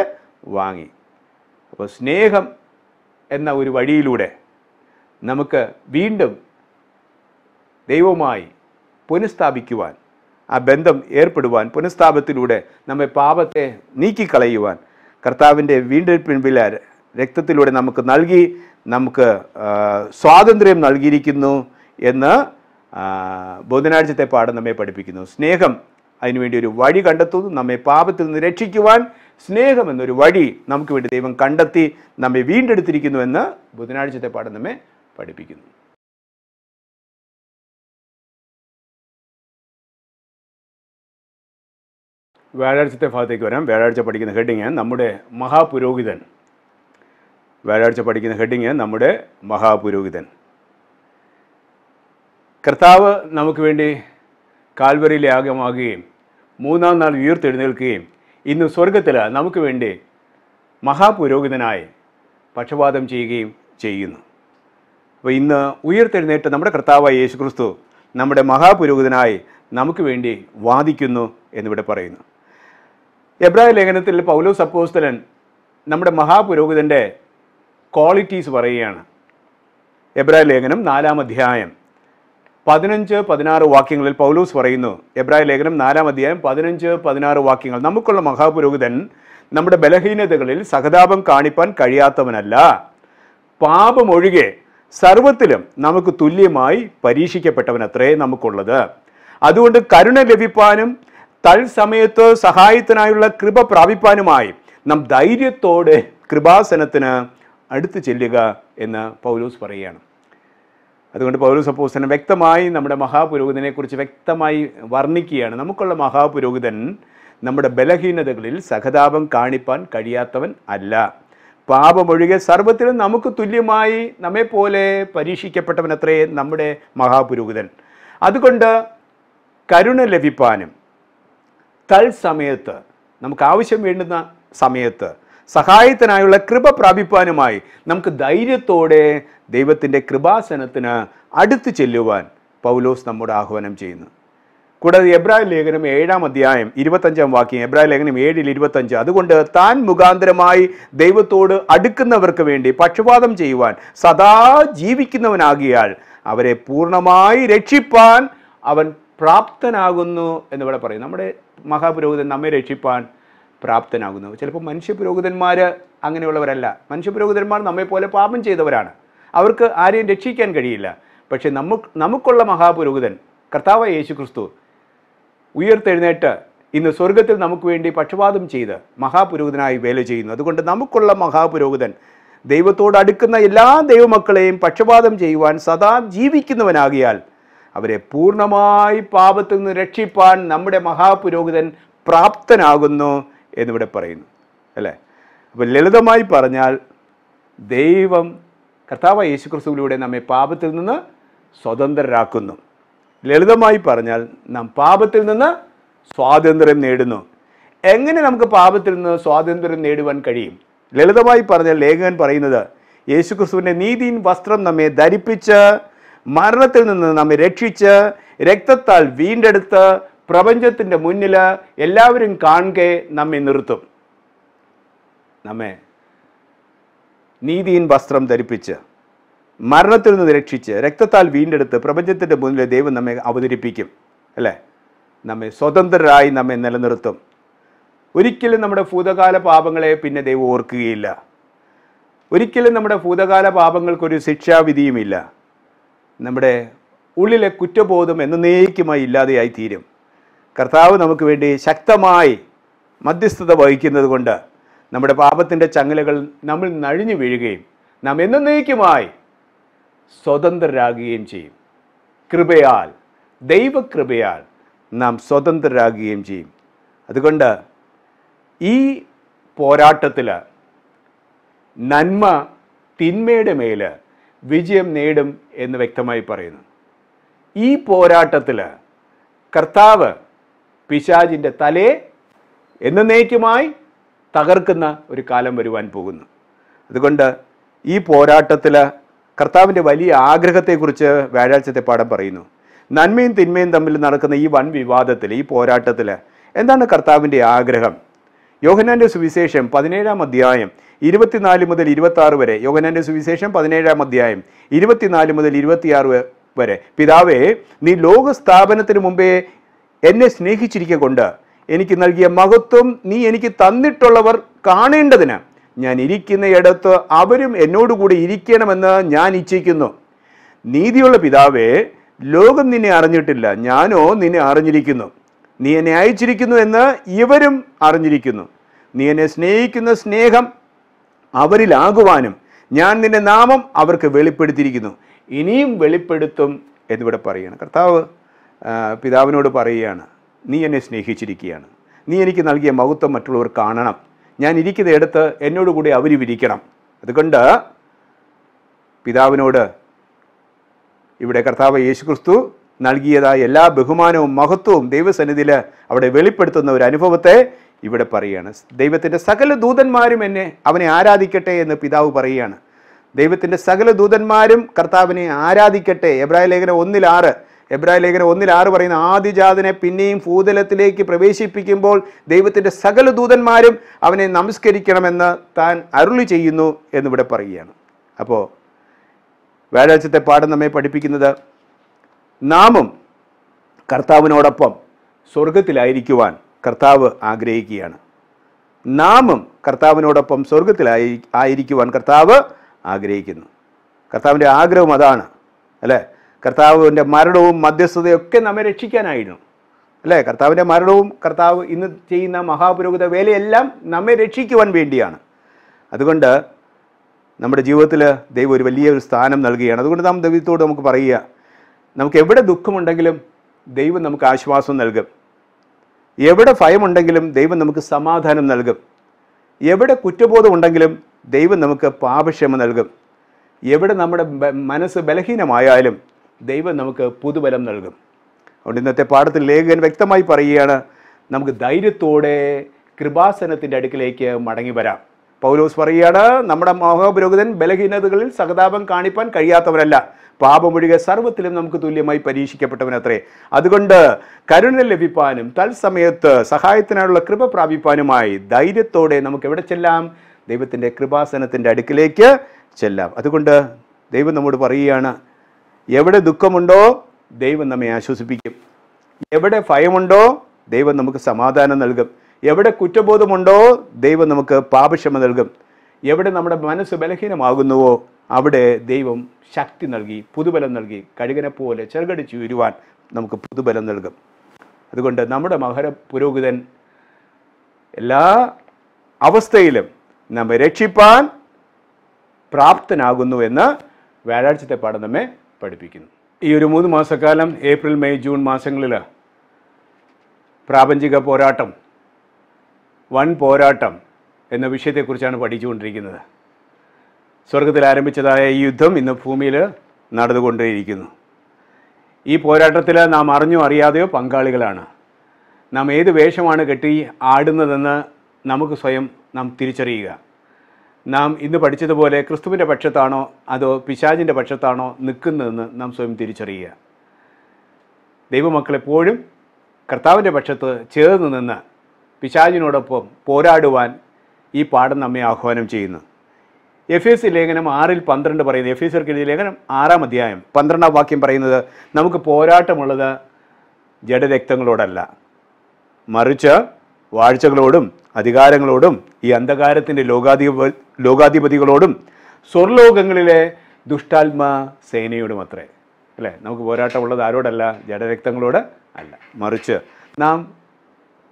വാങ്ങി അപ്പോൾ സ്നേഹം എന്ന ഒരു വഴിയിലൂടെ നമുക്ക് വീണ്ടും ദൈവമായി പുനഃസ്ഥാപിക്കുവാൻ ആ ബന്ധം ഏർപ്പെടുവാൻ പുനഃസ്ഥാപത്തിലൂടെ നമ്മെ പാപത്തെ നീക്കിക്കളയുവാൻ കർത്താവിൻ്റെ വീണ്ടെടുപ്പിൻ പിള്ളേർ രക്തത്തിലൂടെ നമുക്ക് നൽകി നമുക്ക് സ്വാതന്ത്ര്യം നൽകിയിരിക്കുന്നു എന്ന് ബുധനാഴ്ചത്തെ പാഠം നമ്മെ പഠിപ്പിക്കുന്നു സ്നേഹം അതിനുവേണ്ടി ഒരു വഴി കണ്ടെത്തുന്നു നമ്മെ പാപത്തിൽ നിന്ന് രക്ഷിക്കുവാൻ സ്നേഹം എന്നൊരു വഴി നമുക്ക് വേണ്ടി ദൈവം കണ്ടെത്തി നമ്മെ എന്ന് ബുധനാഴ്ചത്തെ പാഠം നമ്മെ പഠിപ്പിക്കുന്നു വ്യാഴാഴ്ചത്തെ ഭാഗത്തേക്ക് വരാം വ്യാഴാഴ്ച പഠിക്കുന്ന ഹെഡിങ് നമ്മുടെ മഹാപുരോഹിതൻ വ്യാഴാഴ്ച പഠിക്കുന്ന ഹെഡിങ് നമ്മുടെ മഹാപുരോഹിതൻ കർത്താവ് നമുക്ക് വേണ്ടി കാൽവരിയിൽ യാഗമാകുകയും മൂന്നാം നാൾ ഉയർത്തെഴുന്നേൽക്കുകയും ഇന്ന് സ്വർഗത്തിൽ നമുക്ക് വേണ്ടി മഹാപുരോഹിതനായി പക്ഷപാതം ചെയ്യുകയും ചെയ്യുന്നു അപ്പോൾ ഇന്ന് ഉയർത്തെഴുന്നേറ്റ് നമ്മുടെ കർത്താവായ യേശുക്രിസ്തു നമ്മുടെ മഹാപുരോഹിതനായി നമുക്ക് വേണ്ടി വാദിക്കുന്നു എന്നിവിടെ പറയുന്നു എബ്രാഹിം ലേഖനത്തിൽ പൗലോസ് അപ്പോസ്തലൻ നമ്മുടെ മഹാപുരോഹിതൻ്റെ ക്വാളിറ്റീസ് പറയുകയാണ് എബ്രായ ലേഖനം നാലാം അധ്യായം പതിനഞ്ച് പതിനാറ് വാക്യങ്ങളിൽ പൗലൂസ് പറയുന്നു എബ്രായ ലേഖനം നാലാം അധ്യായം പതിനഞ്ച് പതിനാറ് വാക്യങ്ങൾ നമുക്കുള്ള മഹാപുരോഹിതൻ നമ്മുടെ ബലഹീനതകളിൽ സഹതാപം കാണിപ്പാൻ കഴിയാത്തവനല്ല പാപമൊഴികെ സർവത്തിലും നമുക്ക് തുല്യമായി പരീക്ഷിക്കപ്പെട്ടവനത്രേ നമുക്കുള്ളത് അതുകൊണ്ട് കരുണ ലഭിപ്പാനും തൽസമയത്ത് സഹായത്തിനായുള്ള കൃപ പ്രാപിപ്പാനുമായി നാം ധൈര്യത്തോടെ കൃപാസനത്തിന് അടുത്ത് ചെല്ലുക എന്ന് പൗലോസ് പറയുകയാണ് അതുകൊണ്ട് പൗലോസ് അപ്പോസ്തനം വ്യക്തമായി നമ്മുടെ മഹാപുരോഹിതനെക്കുറിച്ച് വ്യക്തമായി വർണ്ണിക്കുകയാണ് നമുക്കുള്ള മഹാപുരോഹിതൻ നമ്മുടെ ബലഹീനതകളിൽ സഹതാപം കാണിപ്പാൻ കഴിയാത്തവൻ അല്ല പാപമൊഴികെ സർവത്തിലും നമുക്ക് തുല്യമായി നമ്മെപ്പോലെ പരീക്ഷിക്കപ്പെട്ടവനത്രേ നമ്മുടെ മഹാപുരോഹിതൻ അതുകൊണ്ട് കരുണ ലഭിപ്പാനും തൽസമയത്ത് നമുക്ക് ആവശ്യം വേണ്ടുന്ന സമയത്ത് സഹായത്തിനായുള്ള കൃപ പ്രാപിപ്പാനുമായി നമുക്ക് ധൈര്യത്തോടെ ദൈവത്തിൻ്റെ കൃപാസനത്തിന് അടുത്ത് ചെല്ലുവാൻ പൗലോസ് നമ്മോട് ആഹ്വാനം ചെയ്യുന്നു കൂടാതെ എബ്രാഹിം ലേഖനം ഏഴാം അധ്യായം ഇരുപത്തഞ്ചാം വാക്യം എബ്രാഹിം ലേഖനം ഏഴിൽ ഇരുപത്തഞ്ച് അതുകൊണ്ട് താൻ മുഖാന്തരമായി ദൈവത്തോട് അടുക്കുന്നവർക്ക് വേണ്ടി പക്ഷപാതം ചെയ്യുവാൻ സദാ ജീവിക്കുന്നവനാകിയാൽ അവരെ പൂർണ്ണമായി രക്ഷിപ്പാൻ അവൻ പ്രാപ്തനാകുന്നു എന്നിവിടെ പറയും നമ്മുടെ മഹാപുരോഹിതൻ നമ്മെ രക്ഷിപ്പാൻ പ്രാപ്തനാകുന്നത് ചിലപ്പോൾ മനുഷ്യപുരോഹിതന്മാർ അങ്ങനെയുള്ളവരല്ല മനുഷ്യപുരോഹിതന്മാർ നമ്മെപ്പോലെ പാപം ചെയ്തവരാണ് അവർക്ക് ആരെയും രക്ഷിക്കാൻ കഴിയില്ല പക്ഷേ നമുക്ക് നമുക്കുള്ള മഹാപുരോഹിതൻ കർത്താവ് യേശു ക്രിസ്തു ഉയർത്തെഴുന്നേറ്റ് ഇന്ന് സ്വർഗത്തിൽ നമുക്ക് വേണ്ടി പക്ഷപാതം ചെയ്ത് മഹാപുരോഹിതനായി വേല ചെയ്യുന്നു അതുകൊണ്ട് നമുക്കുള്ള മഹാപുരോഹിതൻ ദൈവത്തോട് അടുക്കുന്ന എല്ലാ ദൈവമക്കളെയും പക്ഷപാതം ചെയ്യുവാൻ സദാ ജീവിക്കുന്നവനാകിയാൽ അവരെ പൂർണ്ണമായി പാപത്തിൽ നിന്ന് രക്ഷിപ്പാൻ നമ്മുടെ മഹാപുരോഹിതൻ പ്രാപ്തനാകുന്നു എന്നിവിടെ പറയുന്നു അല്ലേ അപ്പോൾ ലളിതമായി പറഞ്ഞാൽ ദൈവം കർത്താവ് യേശുക്രിസ്തുവിലൂടെ നമ്മെ പാപത്തിൽ നിന്ന് സ്വതന്ത്രരാക്കുന്നു ലളിതമായി പറഞ്ഞാൽ നാം പാപത്തിൽ നിന്ന് സ്വാതന്ത്ര്യം നേടുന്നു എങ്ങനെ നമുക്ക് പാപത്തിൽ നിന്ന് സ്വാതന്ത്ര്യം നേടുവാൻ കഴിയും ലളിതമായി പറഞ്ഞാൽ ലേഖകൻ പറയുന്നത് യേശുക്രിസ്തുവിൻ്റെ നീതിയിൻ വസ്ത്രം നമ്മെ ധരിപ്പിച്ച് മരണത്തിൽ നിന്ന് നമ്മെ രക്ഷിച്ച് രക്തത്താൽ വീണ്ടെടുത്ത് പ്രപഞ്ചത്തിൻ്റെ മുന്നിൽ എല്ലാവരും കാണുക നമ്മെ നിർത്തും നമ്മെ നീതിയിൻ വസ്ത്രം ധരിപ്പിച്ച് മരണത്തിൽ നിന്ന് രക്ഷിച്ച് രക്തത്താൽ വീണ്ടെടുത്ത് പ്രപഞ്ചത്തിൻ്റെ മുന്നിൽ ദൈവം നമ്മെ അവതരിപ്പിക്കും അല്ലേ നമ്മെ സ്വതന്ത്രരായി നമ്മെ നിലനിർത്തും ഒരിക്കലും നമ്മുടെ ഭൂതകാല പാപങ്ങളെ പിന്നെ ദൈവം ഓർക്കുകയില്ല ഒരിക്കലും നമ്മുടെ ഭൂതകാല പാപങ്ങൾക്കൊരു ശിക്ഷാവിധിയുമില്ല നമ്മുടെ ഉള്ളിലെ കുറ്റബോധം എന്നേക്കുമായി ഇല്ലാതെയായി തീരും കർത്താവ് നമുക്ക് വേണ്ടി ശക്തമായി മധ്യസ്ഥത വഹിക്കുന്നത് കൊണ്ട് നമ്മുടെ പാപത്തിൻ്റെ ചങ്ങലകൾ നമ്മൾ നഴിഞ്ഞു വീഴുകയും നാം എന്നേക്കുമായി സ്വതന്ത്രരാകുകയും ചെയ്യും കൃപയാൽ ദൈവകൃപയാൽ നാം സ്വതന്ത്രരാകുകയും ചെയ്യും അതുകൊണ്ട് ഈ പോരാട്ടത്തിൽ നന്മ തിന്മയുടെ മേൽ വിജയം നേടും എന്ന് വ്യക്തമായി പറയുന്നു ഈ പോരാട്ടത്തിൽ കർത്താവ് പിശാജിൻ്റെ തലയെ എന്നേക്കുമായി തകർക്കുന്ന ഒരു കാലം വരുവാൻ പോകുന്നു അതുകൊണ്ട് ഈ പോരാട്ടത്തിൽ കർത്താവിൻ്റെ വലിയ ആഗ്രഹത്തെക്കുറിച്ച് വ്യാഴാഴ്ചത്തെ പാഠം പറയുന്നു നന്മയും തിന്മയും തമ്മിൽ നടക്കുന്ന ഈ വൻ വിവാദത്തിൽ ഈ പോരാട്ടത്തിൽ എന്താണ് കർത്താവിൻ്റെ ആഗ്രഹം യോഹനാൻ്റെ സുവിശേഷം പതിനേഴാം അധ്യായം ഇരുപത്തിനാല് മുതൽ ഇരുപത്തി വരെ യോഹനാൻ്റെ സുവിശേഷം പതിനേഴാം അധ്യായം ഇരുപത്തിനാല് മുതൽ ഇരുപത്തിയാറ് വരെ പിതാവേ നീ ലോകസ്ഥാപനത്തിന് മുമ്പേ എന്നെ സ്നേഹിച്ചിരിക്കുക കൊണ്ട് എനിക്ക് നൽകിയ മഹത്വം നീ എനിക്ക് തന്നിട്ടുള്ളവർ കാണേണ്ടതിന് ഞാൻ ഇടത്ത് അവരും എന്നോടുകൂടി ഇരിക്കണമെന്ന് ഞാൻ ഇച്ഛിക്കുന്നു നീതിയുള്ള പിതാവേ ലോകം നിന്നെ അറിഞ്ഞിട്ടില്ല ഞാനോ നിന്നെ അറിഞ്ഞിരിക്കുന്നു നീ എന്നെ അയച്ചിരിക്കുന്നു എന്ന് ഇവരും അറിഞ്ഞിരിക്കുന്നു നീ എന്നെ സ്നേഹിക്കുന്ന സ്നേഹം അവരിലാകുവാനും ഞാൻ നിന്റെ നാമം അവർക്ക് വെളിപ്പെടുത്തിയിരിക്കുന്നു ഇനിയും വെളിപ്പെടുത്തും എന്നിവിടെ പറയണം കർത്താവ് പിതാവിനോട് പറയുകയാണ് നീ എന്നെ സ്നേഹിച്ചിരിക്കുകയാണ് നീ എനിക്ക് നൽകിയ മഹത്വം മറ്റുള്ളവർ കാണണം ഞാൻ ഇരിക്കുന്നിടത്ത് എന്നോടുകൂടി അവരും ഇരിക്കണം അതുകൊണ്ട് പിതാവിനോട് ഇവിടെ കർത്താവ് യേശുക്രിസ്തു നൽകിയതായ എല്ലാ ബഹുമാനവും മഹത്വവും ദൈവസന്നിധിയിൽ അവിടെ വെളിപ്പെടുത്തുന്ന ഒരു അനുഭവത്തെ ഇവിടെ പറയുകയാണ് ദൈവത്തിൻ്റെ സകല ദൂതന്മാരും എന്നെ അവനെ ആരാധിക്കട്ടെ എന്ന് പിതാവ് പറയുകയാണ് ദൈവത്തിൻ്റെ സകല ദൂതന്മാരും കർത്താവിനെ ആരാധിക്കട്ടെ എബ്രാഹിം ലേഖനം ഒന്നിലാറ് എബ്രാഹിം ലേഖനം ഒന്നിൽ ആറ് പറയുന്ന ആദിജാതനെ പിന്നെയും ഭൂതലത്തിലേക്ക് പ്രവേശിപ്പിക്കുമ്പോൾ ദൈവത്തിൻ്റെ സകല ദൂതന്മാരും അവനെ നമസ്കരിക്കണമെന്ന് താൻ അരുളി ചെയ്യുന്നു എന്നിവിടെ പറയുകയാണ് അപ്പോൾ വ്യാഴാഴ്ചത്തെ പാഠം നമ്മെ പഠിപ്പിക്കുന്നത് നാമും കർത്താവിനോടൊപ്പം സ്വർഗത്തിലായിരിക്കുവാൻ കർത്താവ് ആഗ്രഹിക്കുകയാണ് നാമും കർത്താവിനോടൊപ്പം സ്വർഗത്തിലായി ആയിരിക്കുവാൻ കർത്താവ് ആഗ്രഹിക്കുന്നു കർത്താവിൻ്റെ ആഗ്രഹം അതാണ് അല്ലേ കർത്താവിൻ്റെ മരണവും മധ്യസ്ഥതയൊക്കെ നമ്മെ രക്ഷിക്കാനായിരുന്നു അല്ലേ കർത്താവിൻ്റെ മരണവും കർത്താവ് ഇന്ന് ചെയ്യുന്ന മഹാപുരോഹിത വേലയെല്ലാം നമ്മെ രക്ഷിക്കുവാൻ വേണ്ടിയാണ് അതുകൊണ്ട് നമ്മുടെ ജീവിതത്തിൽ ദൈവം ഒരു വലിയൊരു സ്ഥാനം നൽകുകയാണ് അതുകൊണ്ട് നാം ദൈവത്തോട് നമുക്ക് പറയുക നമുക്ക് എവിടെ ദുഃഖമുണ്ടെങ്കിലും ദൈവം നമുക്ക് ആശ്വാസം നൽകും എവിടെ ഭയമുണ്ടെങ്കിലും ദൈവം നമുക്ക് സമാധാനം നൽകും എവിടെ കുറ്റബോധമുണ്ടെങ്കിലും ദൈവം നമുക്ക് പാപക്ഷമ നൽകും എവിടെ നമ്മുടെ മനസ്സ് ബലഹീനമായാലും ദൈവം നമുക്ക് പുതുബലം നൽകും അതുകൊണ്ട് ഇന്നത്തെ പാഠത്തിൽ ലേഖകൻ വ്യക്തമായി പറയുകയാണ് നമുക്ക് ധൈര്യത്തോടെ കൃപാസനത്തിൻ്റെ അടുക്കിലേക്ക് മടങ്ങി വരാം പൗലോസ് പറയുകയാണ് നമ്മുടെ മഹാപുരോഹിതൻ ബലഹീനതകളിൽ സഹതാപം കാണിപ്പാൻ കഴിയാത്തവരല്ല പാപമൊഴികെ സർവത്തിലും നമുക്ക് തുല്യമായി പരീക്ഷിക്കപ്പെട്ടവനത്രേ അതുകൊണ്ട് കരുണ ലഭിപ്പാനും തത്സമയത്ത് സഹായത്തിനായുള്ള കൃപ പ്രാപിപ്പാനുമായി ധൈര്യത്തോടെ നമുക്ക് എവിടെ ചെല്ലാം ദൈവത്തിൻ്റെ കൃപാസനത്തിൻ്റെ അടുക്കിലേക്ക് ചെല്ലാം അതുകൊണ്ട് ദൈവം നമ്മോട് പറയുകയാണ് എവിടെ ദുഃഖമുണ്ടോ ദൈവം നമ്മെ ആശ്വസിപ്പിക്കും എവിടെ ഭയമുണ്ടോ ദൈവം നമുക്ക് സമാധാനം നൽകും എവിടെ കുറ്റബോധമുണ്ടോ ദൈവം നമുക്ക് പാപക്ഷമ നൽകും എവിടെ നമ്മുടെ മനസ്സ് ബലഹീനമാകുന്നുവോ അവിടെ ദൈവം ശക്തി നൽകി പുതുബലം നൽകി കഴുകനെ പോലെ ചെറുകടിച്ച് ഉരുവാൻ നമുക്ക് പുതുബലം നൽകും അതുകൊണ്ട് നമ്മുടെ മഹര പുരോഹിതൻ എല്ലാ അവസ്ഥയിലും നമ്മെ രക്ഷിപ്പാൻ പ്രാപ്തനാകുന്നു എന്ന് വ്യാഴാഴ്ചത്തെ പാഠം നമ്മെ പഠിപ്പിക്കുന്നു ഈ ഒരു മൂന്ന് മാസക്കാലം ഏപ്രിൽ മെയ് ജൂൺ മാസങ്ങളിൽ പ്രാപഞ്ചിക പോരാട്ടം വൻ പോരാട്ടം എന്ന വിഷയത്തെക്കുറിച്ചാണ് പഠിച്ചുകൊണ്ടിരിക്കുന്നത് സ്വർഗത്തിൽ ആരംഭിച്ചതായ ഈ യുദ്ധം ഇന്ന് ഭൂമിയിൽ നടന്നുകൊണ്ടേയിരിക്കുന്നു ഈ പോരാട്ടത്തിൽ നാം അറിഞ്ഞോ അറിയാതെയോ പങ്കാളികളാണ് നാം ഏത് വേഷമാണ് കെട്ടി ആടുന്നതെന്ന് നമുക്ക് സ്വയം നാം തിരിച്ചറിയുക നാം ഇന്ന് പഠിച്ചതുപോലെ ക്രിസ്തുവിൻ്റെ പക്ഷത്താണോ അതോ പിശാജിൻ്റെ പക്ഷത്താണോ നിൽക്കുന്നതെന്ന് നാം സ്വയം തിരിച്ചറിയുക ദൈവമക്കൾ എപ്പോഴും കർത്താവിൻ്റെ പക്ഷത്ത് ചേർന്ന് നിന്ന് പിശാജിനോടൊപ്പം പോരാടുവാൻ ഈ പാഠം നമ്മെ ആഹ്വാനം ചെയ്യുന്നു എഫ് എസ് ലേഖനം ആറിൽ പന്ത്രണ്ട് പറയുന്നത് എഫ് എസ് ലേഖനം ആറാം അധ്യായം പന്ത്രണ്ടാം വാക്യം പറയുന്നത് നമുക്ക് പോരാട്ടമുള്ളത് ജഡരക്തങ്ങളോടല്ല മറിച്ച് വാഴ്ചകളോടും അധികാരങ്ങളോടും ഈ അന്ധകാരത്തിൻ്റെ ലോകാധിപ ലോകാധിപതികളോടും സ്വർലോകങ്ങളിലെ ദുഷ്ടാത്മ സേനയോടും അത്രേ അല്ലേ നമുക്ക് പോരാട്ടമുള്ളത് ആരോടല്ല ജഡരക്തങ്ങളോട് അല്ല മറിച്ച് നാം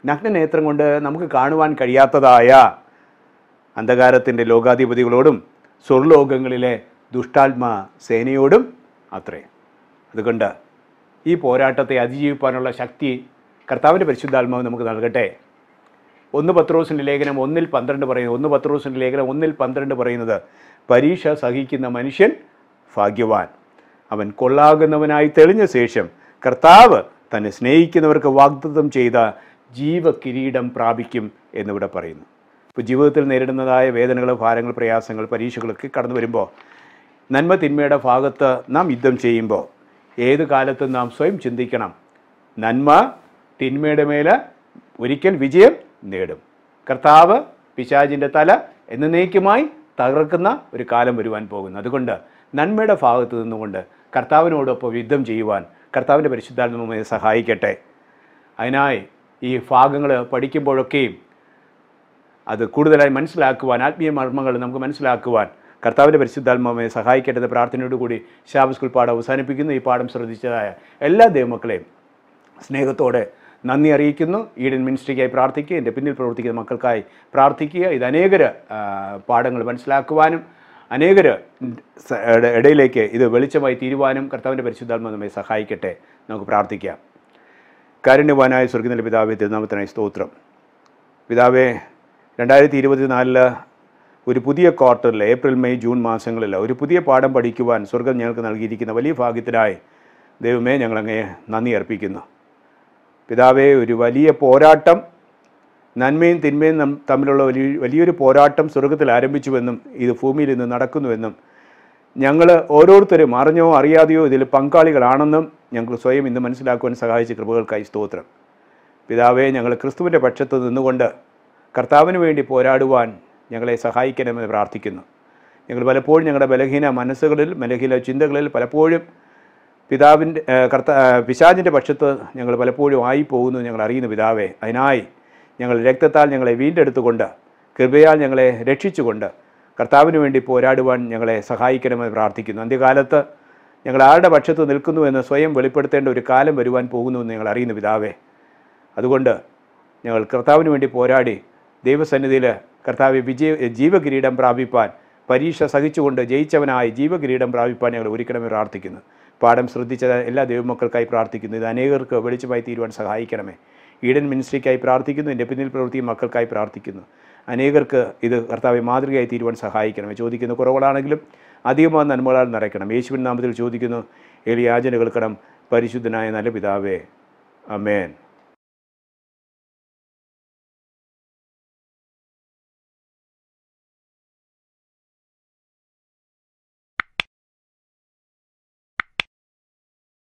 നഗ്നനേത്രം കൊണ്ട് നമുക്ക് കാണുവാൻ കഴിയാത്തതായ അന്ധകാരത്തിൻ്റെ ലോകാധിപതികളോടും സ്വർലോകങ്ങളിലെ ദുഷ്ടാത്മ സേനയോടും അത്രേ അതുകൊണ്ട് ഈ പോരാട്ടത്തെ അതിജീവിക്കാനുള്ള ശക്തി കർത്താവിൻ്റെ പരിശുദ്ധാത്മാവ് നമുക്ക് നൽകട്ടെ ഒന്ന് പത്രോസിൻ്റെ ലേഖനം ഒന്നിൽ പന്ത്രണ്ട് പറയുന്നത് ഒന്ന് പത്രോസിൻ്റെ ലേഖനം ഒന്നിൽ പന്ത്രണ്ട് പറയുന്നത് പരീക്ഷ സഹിക്കുന്ന മനുഷ്യൻ ഭാഗ്യവാൻ അവൻ കൊള്ളാകുന്നവനായി തെളിഞ്ഞ ശേഷം കർത്താവ് തന്നെ സ്നേഹിക്കുന്നവർക്ക് വാഗ്ദത്തം ചെയ്ത ജീവകിരീടം പ്രാപിക്കും എന്നിവിടെ പറയുന്നു ഇപ്പോൾ ജീവിതത്തിൽ നേരിടുന്നതായ വേദനകൾ ഭാരങ്ങൾ പ്രയാസങ്ങൾ പരീക്ഷകളൊക്കെ കടന്നു വരുമ്പോൾ നന്മ തിന്മയുടെ ഭാഗത്ത് നാം യുദ്ധം ചെയ്യുമ്പോൾ ഏത് കാലത്തും നാം സ്വയം ചിന്തിക്കണം നന്മ തിന്മയുടെ മേലെ ഒരിക്കൽ വിജയം നേടും കർത്താവ് പിശാജിൻ്റെ തല എന്ന എന്നേക്കുമായി തകർക്കുന്ന ഒരു കാലം വരുവാൻ പോകുന്നു അതുകൊണ്ട് നന്മയുടെ ഭാഗത്ത് നിന്നുകൊണ്ട് കർത്താവിനോടൊപ്പം യുദ്ധം ചെയ്യുവാൻ കർത്താവിൻ്റെ പരിശുദ്ധാത്മയെ സഹായിക്കട്ടെ അതിനായി ഈ ഭാഗങ്ങൾ പഠിക്കുമ്പോഴൊക്കെയും അത് കൂടുതലായി മനസ്സിലാക്കുവാൻ ആത്മീയ മർമ്മങ്ങൾ നമുക്ക് മനസ്സിലാക്കുവാൻ കർത്താവിൻ്റെ പരിശുദ്ധാത്മാവെ സഹായിക്കേണ്ടത് പ്രാർത്ഥനയോടുകൂടി ശാബ് സ്കൂൾ പാഠം അവസാനിപ്പിക്കുന്നു ഈ പാഠം ശ്രദ്ധിച്ചതായ എല്ലാ ദൈവമക്കളെയും സ്നേഹത്തോടെ നന്ദി അറിയിക്കുന്നു ഈഡൻ മിനിസ്ട്രിക്കായി പ്രാർത്ഥിക്കുക എൻ്റെ പിന്നിൽ പ്രവർത്തിക്കുന്ന മക്കൾക്കായി പ്രാർത്ഥിക്കുക ഇത് അനേകർ പാഠങ്ങൾ മനസ്സിലാക്കുവാനും അനേകർ ഇടയിലേക്ക് ഇത് വെളിച്ചമായി തീരുവാനും കർത്താവിൻ്റെ പരിശുദ്ധാത്മ നമ്മെ സഹായിക്കട്ടെ നമുക്ക് പ്രാർത്ഥിക്കാം കാരുണ്യവാനായ സ്വർഗനില പിതാവ് തിരുനാമത്തിനായി സ്തോത്രം പിതാവെ രണ്ടായിരത്തി നാലില് ഒരു പുതിയ ക്വാർട്ടറിൽ ഏപ്രിൽ മെയ് ജൂൺ മാസങ്ങളിൽ ഒരു പുതിയ പാഠം പഠിക്കുവാൻ സ്വർഗം ഞങ്ങൾക്ക് നൽകിയിരിക്കുന്ന വലിയ ഭാഗ്യത്തിനായി ദൈവമേ ഞങ്ങളങ്ങേ നന്ദി അർപ്പിക്കുന്നു പിതാവേ ഒരു വലിയ പോരാട്ടം നന്മയും തിന്മയും തമ്മിലുള്ള വലിയ വലിയൊരു പോരാട്ടം സ്വർഗത്തിൽ ആരംഭിച്ചുവെന്നും ഇത് ഭൂമിയിൽ ഇന്ന് നടക്കുന്നുവെന്നും ഞങ്ങൾ ഓരോരുത്തരും അറിഞ്ഞോ അറിയാതെയോ ഇതിൽ പങ്കാളികളാണെന്നും ഞങ്ങൾ സ്വയം ഇന്ന് മനസ്സിലാക്കുവാൻ സഹായിച്ച കൃപകൾക്കായി സ്തോത്രം പിതാവേ ഞങ്ങൾ ക്രിസ്തുവിൻ്റെ പക്ഷത്ത് നിന്നുകൊണ്ട് കർത്താവിന് വേണ്ടി പോരാടുവാൻ ഞങ്ങളെ സഹായിക്കണമെന്ന് പ്രാർത്ഥിക്കുന്നു ഞങ്ങൾ പലപ്പോഴും ഞങ്ങളുടെ ബലഹീന മനസ്സുകളിൽ ബലഹീന ചിന്തകളിൽ പലപ്പോഴും പിതാവിൻ്റെ കർത്ത പിശാജിൻ്റെ പക്ഷത്ത് ഞങ്ങൾ പലപ്പോഴും ആയിപ്പോകുന്നു ഞങ്ങൾ അറിയുന്നു പിതാവേ അതിനായി ഞങ്ങൾ രക്തത്താൽ ഞങ്ങളെ വീണ്ടെടുത്തുകൊണ്ട് കൃപയാൽ ഞങ്ങളെ രക്ഷിച്ചുകൊണ്ട് കർത്താവിന് വേണ്ടി പോരാടുവാൻ ഞങ്ങളെ സഹായിക്കണമെന്ന് പ്രാർത്ഥിക്കുന്നു അന്ത്യകാലത്ത് ഞങ്ങൾ ആരുടെ പക്ഷത്ത് നിൽക്കുന്നു എന്ന് സ്വയം വെളിപ്പെടുത്തേണ്ട ഒരു കാലം വരുവാൻ പോകുന്നു എന്ന് ഞങ്ങൾ അറിയുന്നു പിതാവേ അതുകൊണ്ട് ഞങ്ങൾ കർത്താവിന് വേണ്ടി പോരാടി ദൈവസന്നിധിയിൽ കർത്താവ് വിജയ ജീവകിരീടം പ്രാപിപ്പാൻ പരീക്ഷ സഹിച്ചുകൊണ്ട് ജയിച്ചവനായി ജീവകിരീടം പ്രാപിപ്പാൻ ഞങ്ങൾ ഒരിക്കലും പ്രാർത്ഥിക്കുന്നു പാഠം ശ്രദ്ധിച്ച എല്ലാ ദൈവമക്കൾക്കായി പ്രാർത്ഥിക്കുന്നു ഇത് അനേകർക്ക് വെളിച്ചമായി തീരുവാൻ സഹായിക്കണമേ ഈഡൻ മിനിസ്ട്രിക്കായി പ്രാർത്ഥിക്കുന്നു എൻ്റെ പിന്നിൽ പ്രവൃത്തി മക്കൾക്കായി പ്രാർത്ഥിക്കുന്നു അനേകർക്ക് ഇത് കർത്താവ് മാതൃകയായി തീരുവാൻ സഹായിക്കണമേ ചോദിക്കുന്ന കുറവുകളാണെങ്കിലും അധികമായ നന്മകളാൽ നിറയ്ക്കണം യേശുവിൻ നാമത്തിൽ ചോദിക്കുന്നു എലിയാചന പരിശുദ്ധനായ നല്ല പിതാവേ അമേൻ